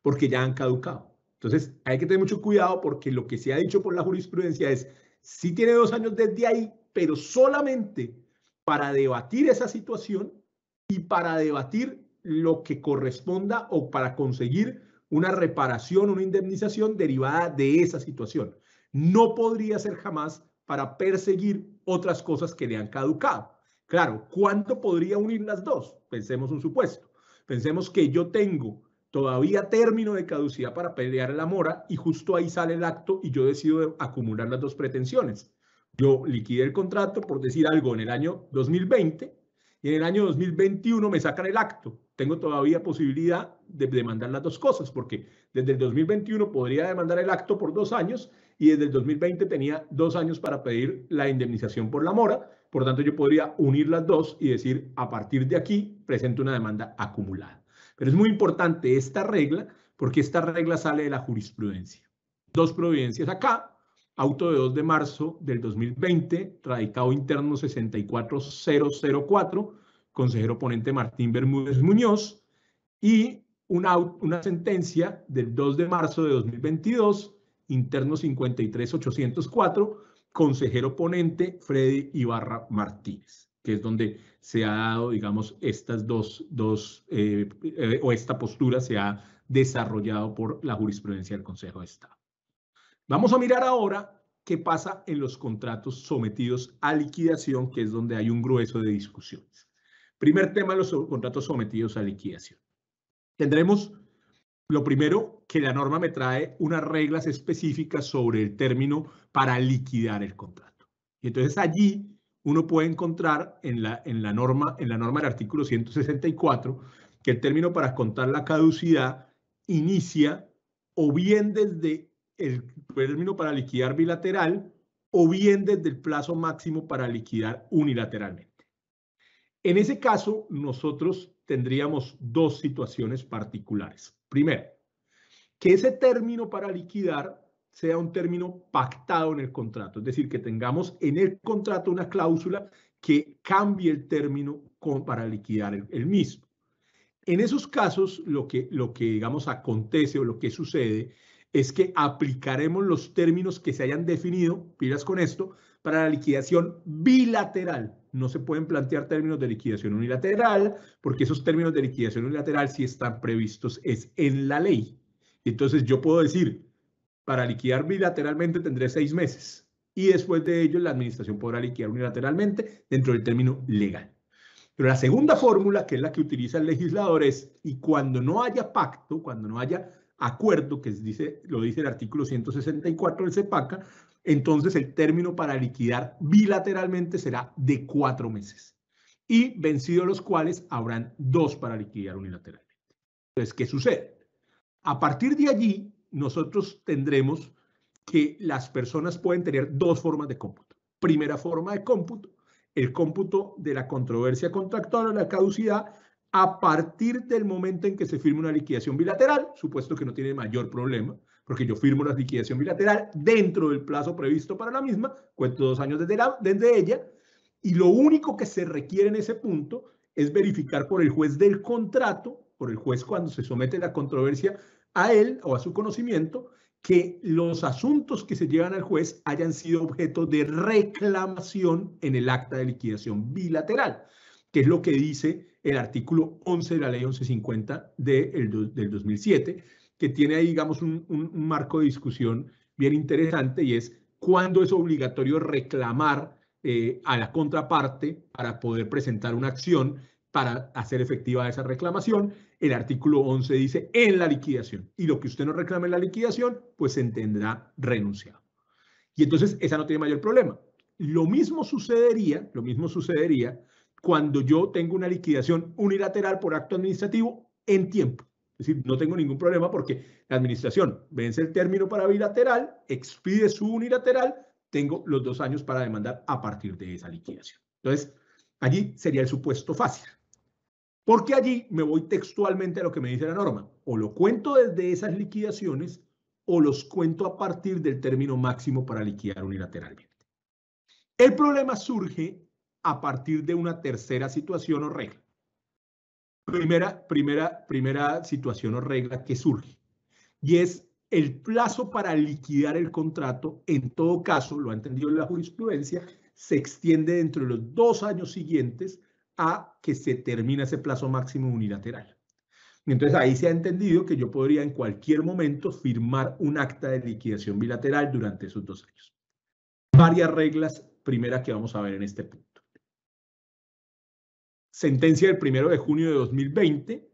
porque ya han caducado. Entonces hay que tener mucho cuidado porque lo que se ha dicho por la jurisprudencia es, si sí tiene dos años desde ahí, pero solamente para debatir esa situación y para debatir lo que corresponda o para conseguir una reparación, una indemnización derivada de esa situación. No podría ser jamás para perseguir otras cosas que le han caducado. Claro, ¿cuánto podría unir las dos? Pensemos un supuesto. Pensemos que yo tengo todavía término de caducidad para pelear la mora y justo ahí sale el acto y yo decido acumular las dos pretensiones. Yo liquide el contrato, por decir algo, en el año 2020 y en el año 2021 me sacan el acto tengo todavía posibilidad de demandar las dos cosas, porque desde el 2021 podría demandar el acto por dos años y desde el 2020 tenía dos años para pedir la indemnización por la mora. Por tanto, yo podría unir las dos y decir, a partir de aquí, presento una demanda acumulada. Pero es muy importante esta regla, porque esta regla sale de la jurisprudencia. Dos providencias acá, auto de 2 de marzo del 2020, radicado interno 64004, consejero ponente Martín Bermúdez Muñoz, y una, sentencia del 2 de marzo de 2022, interno 53804, consejero ponente Freddy Ibarra Martínez, que es donde se ha dado, digamos, estas dos, dos eh, eh, o esta postura se ha desarrollado por la jurisprudencia del Consejo de Estado. Vamos a mirar ahora qué pasa en los contratos sometidos a liquidación, que es donde hay un grueso de discusiones. Primer tema, los contratos sometidos a liquidación. Tendremos lo primero que la norma me trae unas reglas específicas sobre el término para liquidar el contrato. Y entonces allí uno puede encontrar en la, en la, norma, en la norma del artículo 164 que el término para contar la caducidad inicia o bien desde el término para liquidar bilateral o bien desde el plazo máximo para liquidar unilateralmente. En ese caso, nosotros tendríamos dos situaciones particulares. Primero, que ese término para liquidar sea un término pactado en el contrato, es decir, que tengamos en el contrato una cláusula que cambie el término para liquidar el, mismo. En esos casos, lo que, lo que, digamos, acontece o lo que sucede es que aplicaremos los términos que se hayan definido, pilas con esto, para la liquidación bilateral. No se pueden plantear términos de liquidación unilateral, porque esos términos de liquidación unilateral, si están previstos, es en la ley. Entonces yo puedo decir, para liquidar bilateralmente tendré seis meses y después de ello la administración podrá liquidar unilateralmente dentro del término legal. Pero la segunda fórmula, que es la que utiliza el legislador, es y cuando no haya pacto, cuando no haya acuerdo, que dice, lo dice el artículo 164 del CEPACA, entonces el término para liquidar bilateralmente será de cuatro meses y vencidos los cuales habrán dos para liquidar unilateralmente. Entonces, ¿qué sucede? A partir de allí, nosotros tendremos que las personas pueden tener dos formas de cómputo. Primera forma de cómputo, el cómputo de la controversia contractual o la caducidad a partir del momento en que se firme una liquidación bilateral, supuesto que no tiene mayor problema, porque yo firmo la liquidación bilateral dentro del plazo previsto para la misma, cuento dos años desde, la, desde ella, y lo único que se requiere en ese punto es verificar por el juez del contrato, por el juez cuando se somete la controversia a él o a su conocimiento, que los asuntos que se llevan al juez hayan sido objeto de reclamación en el acta de liquidación bilateral, que es lo que dice el artículo 11 de la ley 1150 del 2007 que tiene ahí, digamos, un, marco de discusión bien interesante y es cuándo es obligatorio reclamar eh, a la contraparte para poder presentar una acción para hacer efectiva esa reclamación. El artículo 11 dice en la liquidación y lo que usted no reclame en la liquidación, pues se entenderá renunciado. Y entonces esa no tiene mayor problema. Lo mismo sucedería, lo mismo sucedería cuando yo tengo una liquidación unilateral por acto administrativo en tiempo. Es decir, no tengo ningún problema porque la administración vence el término para bilateral, expide su unilateral, tengo los dos años para demandar a partir de esa liquidación. Entonces, allí sería el supuesto fácil. Porque allí me voy textualmente a lo que me dice la norma. O lo cuento desde esas liquidaciones o los cuento a partir del término máximo para liquidar unilateralmente. El problema surge a partir de una tercera situación o regla. Primera, primera, primera situación o regla que surge. Y es el plazo para liquidar el contrato, en todo caso, lo ha entendido la jurisprudencia, se extiende dentro de los dos años siguientes a que se termina ese plazo máximo unilateral. Entonces ahí se ha entendido que yo podría en cualquier momento firmar un acta de liquidación bilateral durante esos dos años. Varias reglas, primera que vamos a ver en este punto sentencia del 1 de junio de 2020,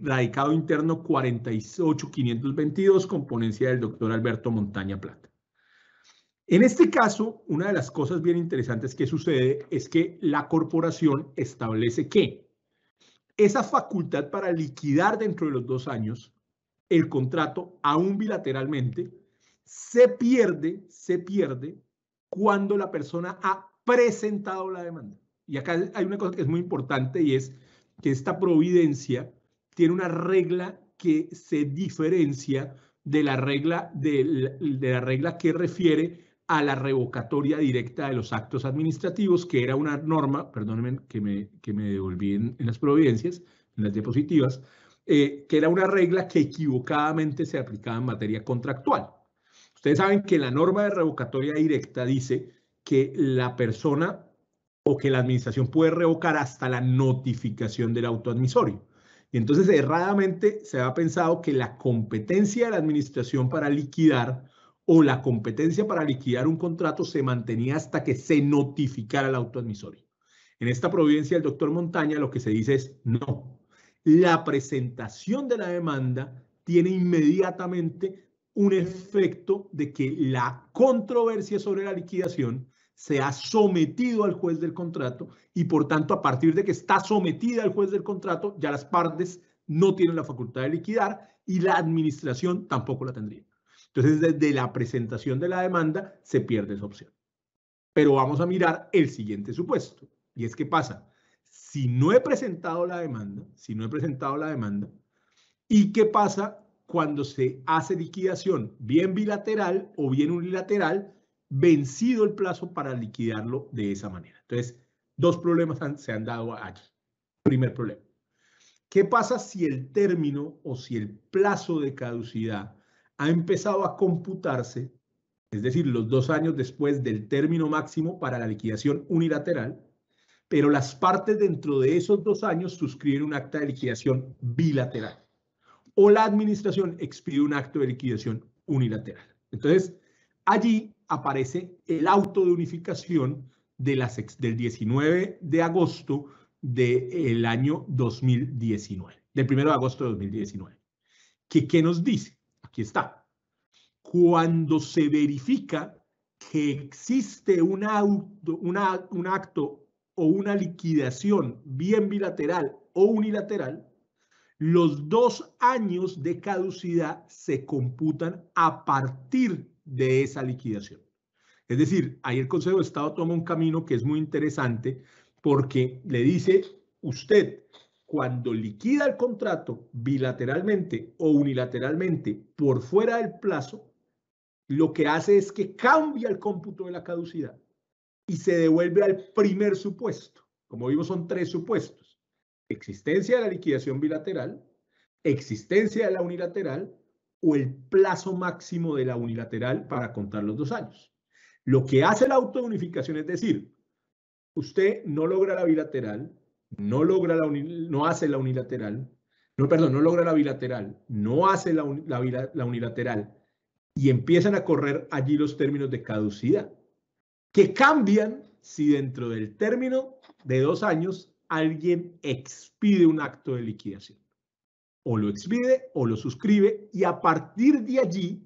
radicado interno 48522, componencia del doctor Alberto Montaña Plata. En este caso, una de las cosas bien interesantes que sucede es que la corporación establece que esa facultad para liquidar dentro de los dos años el contrato, aún bilateralmente, se pierde, se pierde cuando la persona ha presentado la demanda. Y acá hay una cosa que es muy importante y es que esta providencia tiene una regla que se diferencia de la regla, la regla que refiere a la revocatoria directa de los actos administrativos, que era una norma, perdónenme que me, que me devolví en, las providencias, en las diapositivas, eh, que era una regla que equivocadamente se aplicaba en materia contractual. Ustedes saben que la norma de revocatoria directa dice que la persona o que la administración puede revocar hasta la notificación del autoadmisorio. Y entonces erradamente se ha pensado que la competencia de la administración para liquidar o la competencia para liquidar un contrato se mantenía hasta que se notificara el autoadmisorio. En esta providencia del doctor Montaña lo que se dice es no. La presentación de la demanda tiene inmediatamente un efecto de que la controversia sobre la liquidación se ha sometido al juez del contrato y por tanto a partir de que está sometida al juez del contrato, ya las partes no tienen la facultad de liquidar y la administración tampoco la tendría. Entonces, desde la presentación de la demanda se pierde esa opción. Pero vamos a mirar el siguiente supuesto. Y es que pasa, si no he presentado la demanda, si no he presentado la demanda, ¿y qué pasa cuando se hace liquidación, bien bilateral o bien unilateral, vencido el plazo para liquidarlo de esa manera. Entonces, dos problemas se han dado allí. Primer problema. ¿Qué pasa si el término o si el plazo de caducidad ha empezado a computarse, es decir, los dos años después del término máximo para la liquidación unilateral, pero las partes dentro de esos dos años suscriben un acta de liquidación bilateral o la administración expide un acto de liquidación unilateral? Entonces, allí aparece el auto de unificación del 19 de agosto del año 2019, del 1 de agosto de 2019. ¿Qué, ¿Qué nos dice? Aquí está. Cuando se verifica que existe un, un acto o una liquidación bien bilateral o unilateral, los dos años de caducidad se computan a partir de esa liquidación. Es decir, ahí el Consejo de Estado toma un camino que es muy interesante porque le dice usted, cuando liquida el contrato bilateralmente o unilateralmente por fuera del plazo, lo que hace es que cambia el cómputo de la caducidad y se devuelve al primer supuesto. Como vimos, son tres supuestos. Existencia de la liquidación bilateral, existencia de la unilateral o el plazo máximo de la unilateral para contar los dos años. Lo que hace la autounificación es decir, usted no logra la bilateral, no logra la no hace la unilateral, no, perdón, no logra la bilateral, no hace la, la unilateral y empiezan a correr allí los términos de caducidad, que cambian si dentro del término de dos años alguien expide un acto de liquidación o lo expide o lo suscribe y a partir de allí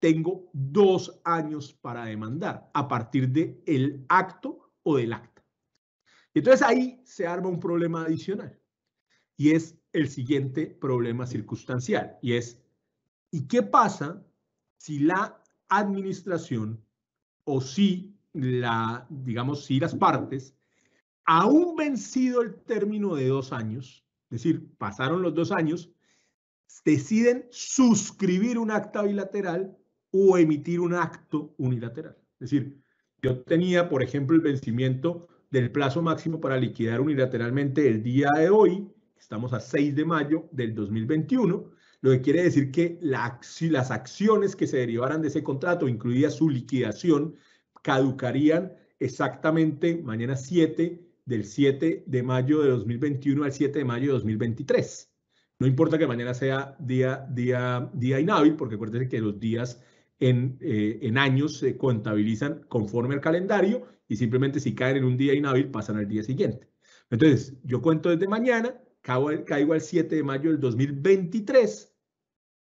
tengo dos años para demandar, a partir del el acto o del acta. Y entonces ahí se arma un problema adicional y es el siguiente problema circunstancial y es, ¿y qué pasa si la administración o si la, digamos, si las partes, aún vencido el término de dos años, es decir, pasaron los dos años, deciden suscribir un acta bilateral o emitir un acto unilateral. Es decir, yo tenía, por ejemplo, el vencimiento del plazo máximo para liquidar unilateralmente el día de hoy, estamos a 6 de mayo del 2021, lo que quiere decir que las acciones que se derivaran de ese contrato, incluida su liquidación, caducarían exactamente mañana 7 del 7 de mayo de 2021 al 7 de mayo de 2023. No importa que mañana sea día, día, día inhábil, porque acuérdense que los días eh, en, años se contabilizan conforme al calendario y simplemente si caen en un día inhábil pasan al día siguiente. Entonces, yo cuento desde mañana, caigo, caigo al 7 de mayo del 2023,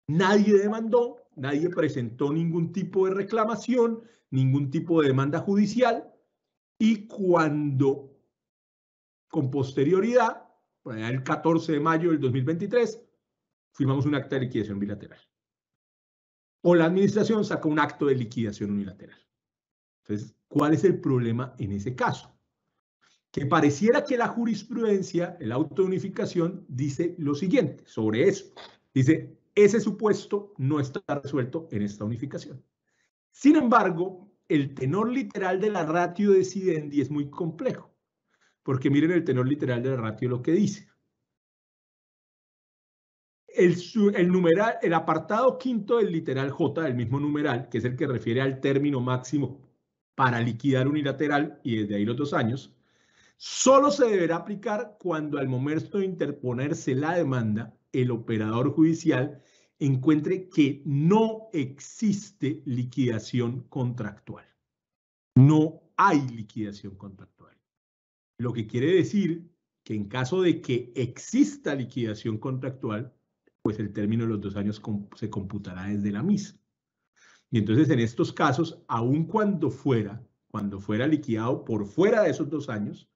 nadie demandó, nadie presentó ningún tipo de reclamación, ningún tipo de demanda judicial y cuando con posterioridad el 14 de mayo del 2023, firmamos un acta de liquidación bilateral. O la administración sacó un acto de liquidación unilateral. Entonces, ¿cuál es el problema en ese caso? Que pareciera que la jurisprudencia, el auto de unificación, dice lo siguiente sobre eso. Dice, ese supuesto no está resuelto en esta unificación. Sin embargo, el tenor literal de la ratio decidendi es muy complejo porque miren el tenor literal de la ratio lo que dice. El, numeral, el apartado quinto del literal J, del mismo numeral, que es el que refiere al término máximo para liquidar unilateral y desde ahí los dos años, solo se deberá aplicar cuando al momento de interponerse la demanda, el operador judicial encuentre que no existe liquidación contractual. No hay liquidación contractual. Lo que quiere decir que en caso de que exista liquidación contractual, pues el término de los dos años se computará desde la misma. Y entonces en estos casos, aun cuando fuera, cuando fuera liquidado por fuera de esos dos años,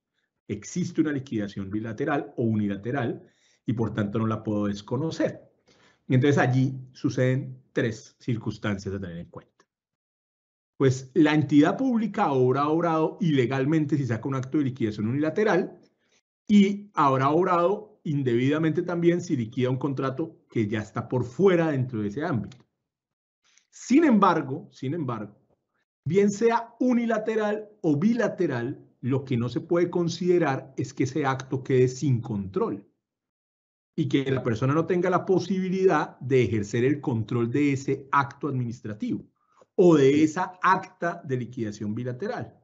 existe una liquidación bilateral o unilateral y por tanto no la puedo desconocer. Y entonces allí suceden tres circunstancias a tener en cuenta pues la entidad pública ha obrado ilegalmente si saca un acto de liquidación unilateral y habrá obrado indebidamente también si liquida un contrato que ya está por fuera dentro de ese ámbito. Sin embargo, sin embargo, bien sea unilateral o bilateral, lo que no se puede considerar es que ese acto quede sin control y que la persona no tenga la posibilidad de ejercer el control de ese acto administrativo o de esa acta de liquidación bilateral.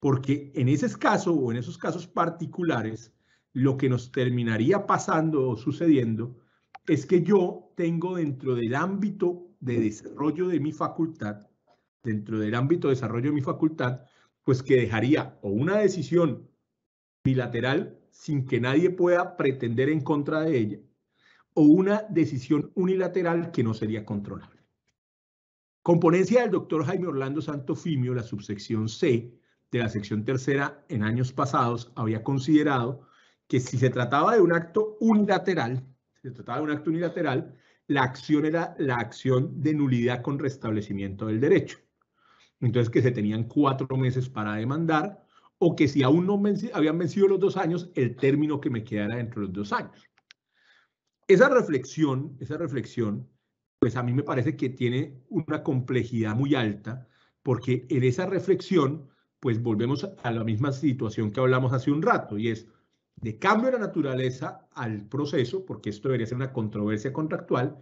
Porque en ese caso o en esos casos particulares, lo que nos terminaría pasando o sucediendo es que yo tengo dentro del ámbito de desarrollo de mi facultad, dentro del ámbito de desarrollo de mi facultad, pues que dejaría o una decisión bilateral sin que nadie pueda pretender en contra de ella, o una decisión unilateral que no sería controlada. Componencia del doctor Jaime Orlando Santofimio, la subsección C de la sección tercera en años pasados había considerado que si se trataba de un acto unilateral, se trataba de un acto unilateral, la acción era la acción de nulidad con restablecimiento del derecho. Entonces que se tenían cuatro meses para demandar o que si aún no habían vencido los dos años, el término que me quedara dentro de los dos años. Esa reflexión, esa reflexión pues a mí me parece que tiene una complejidad muy alta, porque en esa reflexión, pues volvemos a la misma situación que hablamos hace un rato, y es de cambio de la naturaleza al proceso, porque esto debería ser una controversia contractual,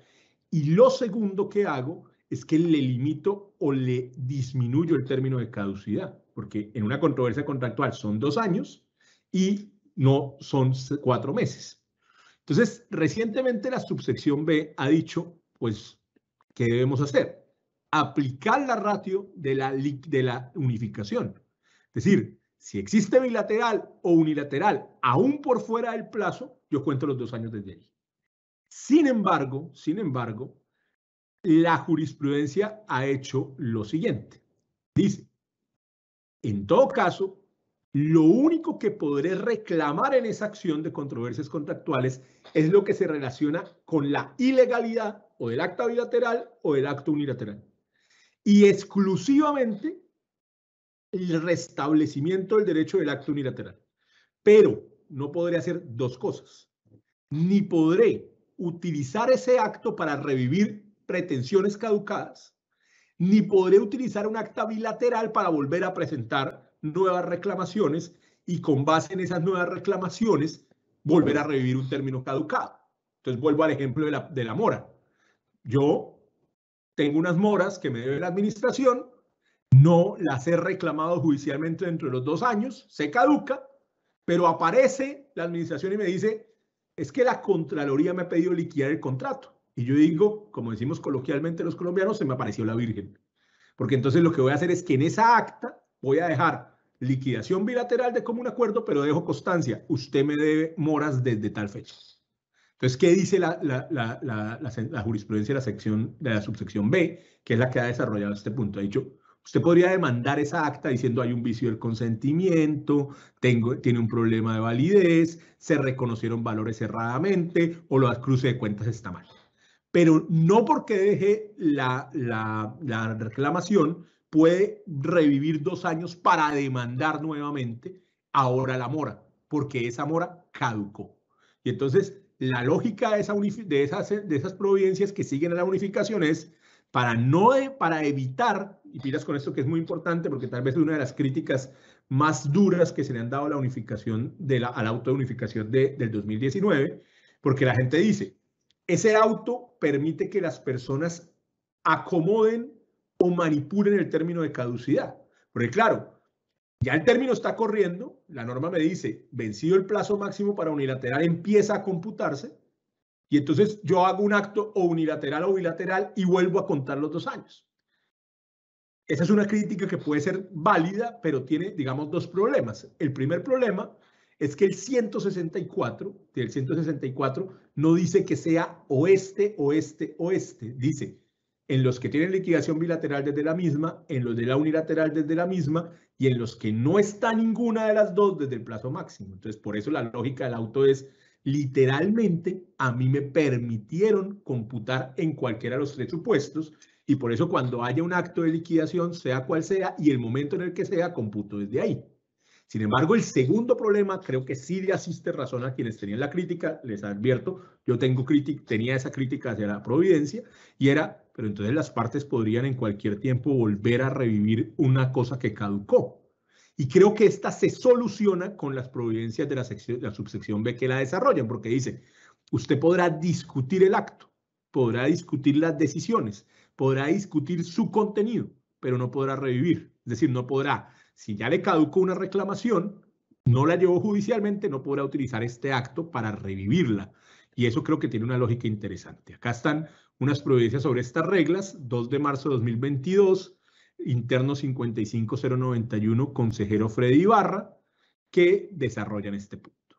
y lo segundo que hago es que le limito o le disminuyo el término de caducidad, porque en una controversia contractual son dos años y no son cuatro meses. Entonces, recientemente la subsección B ha dicho pues, ¿qué debemos hacer? Aplicar la ratio de la, de la unificación. Es decir, si existe bilateral o unilateral, aún por fuera del plazo, yo cuento los dos años desde ahí. Sin embargo, sin embargo, la jurisprudencia ha hecho lo siguiente. Dice, en todo caso, lo único que podré reclamar en esa acción de controversias contractuales es lo que se relaciona con la ilegalidad o del acta bilateral o del acto unilateral. Y exclusivamente el restablecimiento del derecho del acto unilateral. Pero no podré hacer dos cosas. Ni podré utilizar ese acto para revivir pretensiones caducadas, ni podré utilizar un acta bilateral para volver a presentar nuevas reclamaciones y con base en esas nuevas reclamaciones volver a revivir un término caducado. Entonces vuelvo al ejemplo de la, de la mora. Yo tengo unas moras que me debe la administración, no las he reclamado judicialmente dentro de los dos años, se caduca, pero aparece la administración y me dice, es que la Contraloría me ha pedido liquidar el contrato. Y yo digo, como decimos coloquialmente los colombianos, se me apareció la Virgen. Porque entonces lo que voy a hacer es que en esa acta voy a dejar liquidación bilateral de común acuerdo, pero dejo constancia. Usted me debe moras desde tal fecha. Entonces, ¿qué dice la, jurisprudencia de la, sección, de la subsección B, que es la que ha desarrollado este punto? Ha dicho, usted podría demandar esa acta diciendo hay un vicio del consentimiento, tengo, tiene un problema de validez, se reconocieron valores erradamente o los cruce de cuentas está mal. Pero no porque deje la, la reclamación, puede revivir dos años para demandar nuevamente ahora la mora, porque esa mora caducó. Y entonces la lógica de, esa esas, de esas providencias que siguen a la unificación es para, no para evitar, y pidas con esto que es muy importante porque tal vez es una de las críticas más duras que se le han dado a la unificación, de la, del 2019, porque la gente dice, ese auto permite que las personas acomoden o manipulen el término de caducidad. Porque claro, ya el término está corriendo, la norma me dice, vencido el plazo máximo para unilateral empieza a computarse y entonces yo hago un acto o unilateral o bilateral y vuelvo a contar los dos años. Esa es una crítica que puede ser válida, pero tiene, digamos, dos problemas. El primer problema es que el 164, del 164, no dice que sea oeste, oeste, oeste. Dice, en los que tienen liquidación bilateral desde la misma, en los de la unilateral desde la misma y en los que no está ninguna de las dos desde el plazo máximo. Entonces, por eso la lógica del auto es, literalmente, a mí me permitieron computar en cualquiera de los tres supuestos y por eso cuando haya un acto de liquidación, sea cual sea, y el momento en el que sea, computo desde ahí. Sin embargo, el segundo problema, creo que sí le asiste razón a quienes tenían la crítica, les advierto, yo tengo crítica, tenía esa crítica hacia la providencia, y era pero entonces las partes podrían en cualquier tiempo volver a revivir una cosa que caducó. Y creo que esta se soluciona con las providencias de la, sección, la subsección B que la desarrollan, porque dice, usted podrá discutir el acto, podrá discutir las decisiones, podrá discutir su contenido, pero no podrá revivir. Es decir, no podrá, si ya le caducó una reclamación, no la llevó judicialmente, no podrá utilizar este acto para revivirla. Y eso creo que tiene una lógica interesante. Acá están unas providencias sobre estas reglas, 2 de marzo de 2022, interno 55091, consejero Freddy Ibarra, que desarrollan este punto.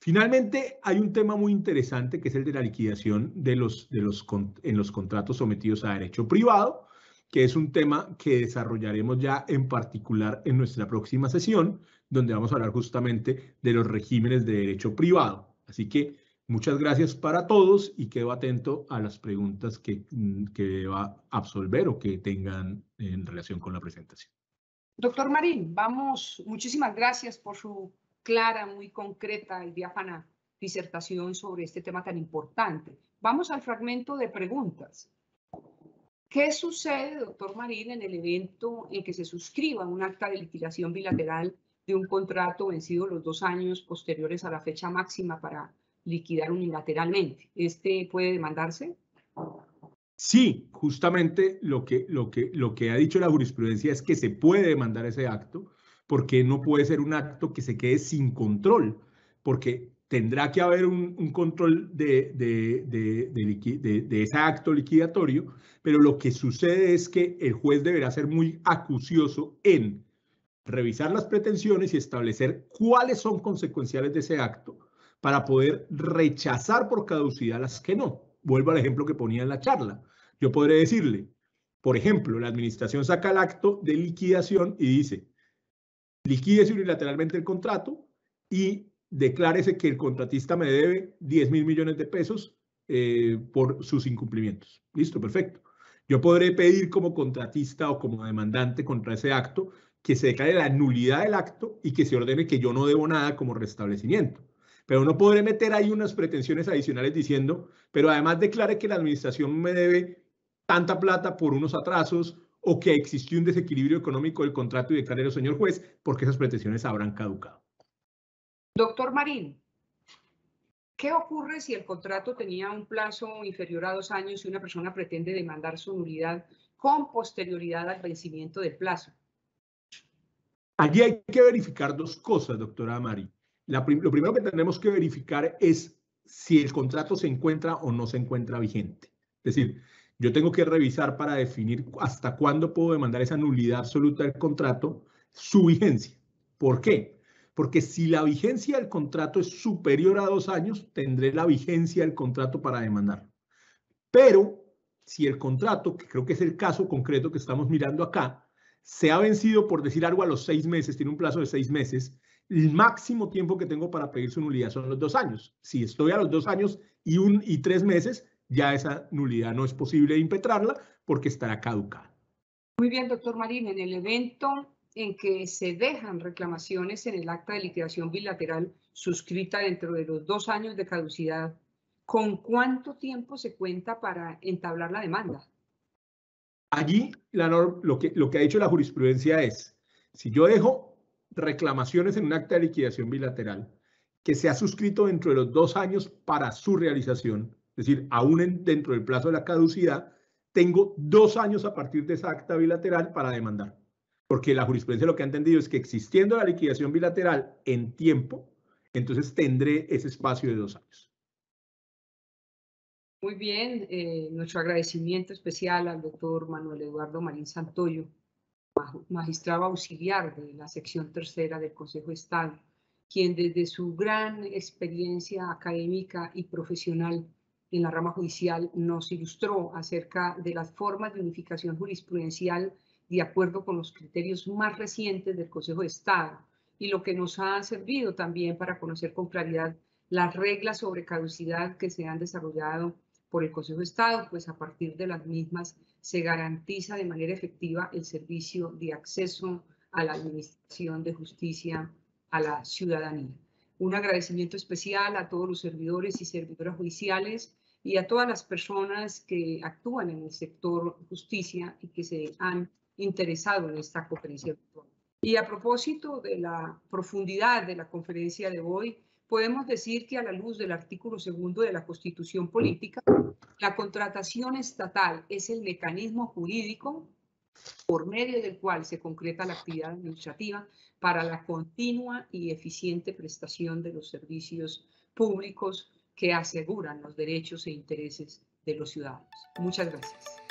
Finalmente, hay un tema muy interesante que es el de la liquidación de los, de los, en los contratos sometidos a derecho privado, que es un tema que desarrollaremos ya en particular en nuestra próxima sesión, donde vamos a hablar justamente de los regímenes de derecho privado. Así que Muchas gracias para todos y quedo atento a las preguntas que, mm, que a absolver o que tengan en relación con la presentación. Doctor Marín, vamos, muchísimas gracias por su clara, muy concreta y diáfana disertación sobre este tema tan importante. Vamos al fragmento de preguntas. ¿Qué sucede, doctor Marín, en el evento en que se suscriba un acta de liquidación bilateral de un contrato vencido los dos años posteriores a la fecha máxima para liquidar unilateralmente. ¿Este puede demandarse? Sí, justamente lo que, lo, que, lo que ha dicho la jurisprudencia es que se puede demandar ese acto porque no puede ser un acto que se quede sin control, porque tendrá que haber un, control de, de, de, ese acto liquidatorio, pero lo que sucede es que el juez deberá ser muy acucioso en revisar las pretensiones y establecer cuáles son consecuenciales de ese acto, para poder rechazar por caducidad las que no. Vuelvo al ejemplo que ponía en la charla. Yo podré decirle, por ejemplo, la administración saca el acto de liquidación y dice, liquídese unilateralmente el contrato y declárese que el contratista me debe 10 mil millones de pesos eh, por sus incumplimientos. Listo, perfecto. Yo podré pedir como contratista o como demandante contra ese acto que se declare la nulidad del acto y que se ordene que yo no debo nada como restablecimiento. Pero no podré meter ahí unas pretensiones adicionales diciendo, pero además declare que la administración me debe tanta plata por unos atrasos o que existió un desequilibrio económico del contrato y el señor juez, porque esas pretensiones habrán caducado. Doctor Marín, ¿qué ocurre si el contrato tenía un plazo inferior a dos años y una persona pretende demandar su nulidad con posterioridad al vencimiento del plazo? Allí hay que verificar dos cosas, doctora Marín lo primero que tenemos que verificar es si el contrato se encuentra o no se encuentra vigente. Es decir, yo tengo que revisar para definir hasta cuándo puedo demandar esa nulidad absoluta del contrato, su vigencia. ¿Por qué? Porque si la vigencia del contrato es superior a dos años, tendré la vigencia del contrato para demandar. Pero si el contrato, que creo que es el caso concreto que estamos mirando acá, se ha vencido por decir algo a los seis meses, tiene un plazo de seis meses, el máximo tiempo que tengo para pedir su nulidad son los dos años. Si estoy a los dos años y, un, y tres meses, ya esa nulidad no es posible impetrarla porque estará caducada. Muy bien, doctor Marín, en el evento en que se dejan reclamaciones en el acta de liquidación bilateral suscrita dentro de los dos años de caducidad, ¿con cuánto tiempo se cuenta para entablar la demanda? Allí la lo, que, lo que ha dicho la jurisprudencia es, si yo dejo reclamaciones en un acta de liquidación bilateral que se ha suscrito dentro de los dos años para su realización, es decir, aún dentro del plazo de la caducidad, tengo dos años a partir de esa acta bilateral para demandar. Porque la jurisprudencia lo que ha entendido es que existiendo la liquidación bilateral en tiempo, entonces tendré ese espacio de dos años. Muy bien, eh, nuestro agradecimiento especial al doctor Manuel Eduardo Marín Santoyo magistrado auxiliar de la sección tercera del Consejo de Estado, quien desde su gran experiencia académica y profesional en la rama judicial nos ilustró acerca de las formas de unificación jurisprudencial de acuerdo con los criterios más recientes del Consejo de Estado y lo que nos ha servido también para conocer con claridad las reglas sobre caducidad que se han desarrollado por el Consejo de Estado, pues a partir de las mismas se garantiza de manera efectiva el servicio de acceso a la administración de justicia a la ciudadanía. Un agradecimiento especial a todos los servidores y servidoras judiciales y a todas las personas que actúan en el sector justicia y que se han interesado en esta conferencia Y a propósito de la profundidad de la conferencia de hoy, podemos decir que a la luz del artículo segundo de la Constitución mm. Política, la contratación estatal es el mecanismo jurídico por medio del cual se concreta la actividad administrativa para la continua y eficiente prestación de los servicios públicos que aseguran los derechos e intereses de los ciudadanos. Muchas gracias.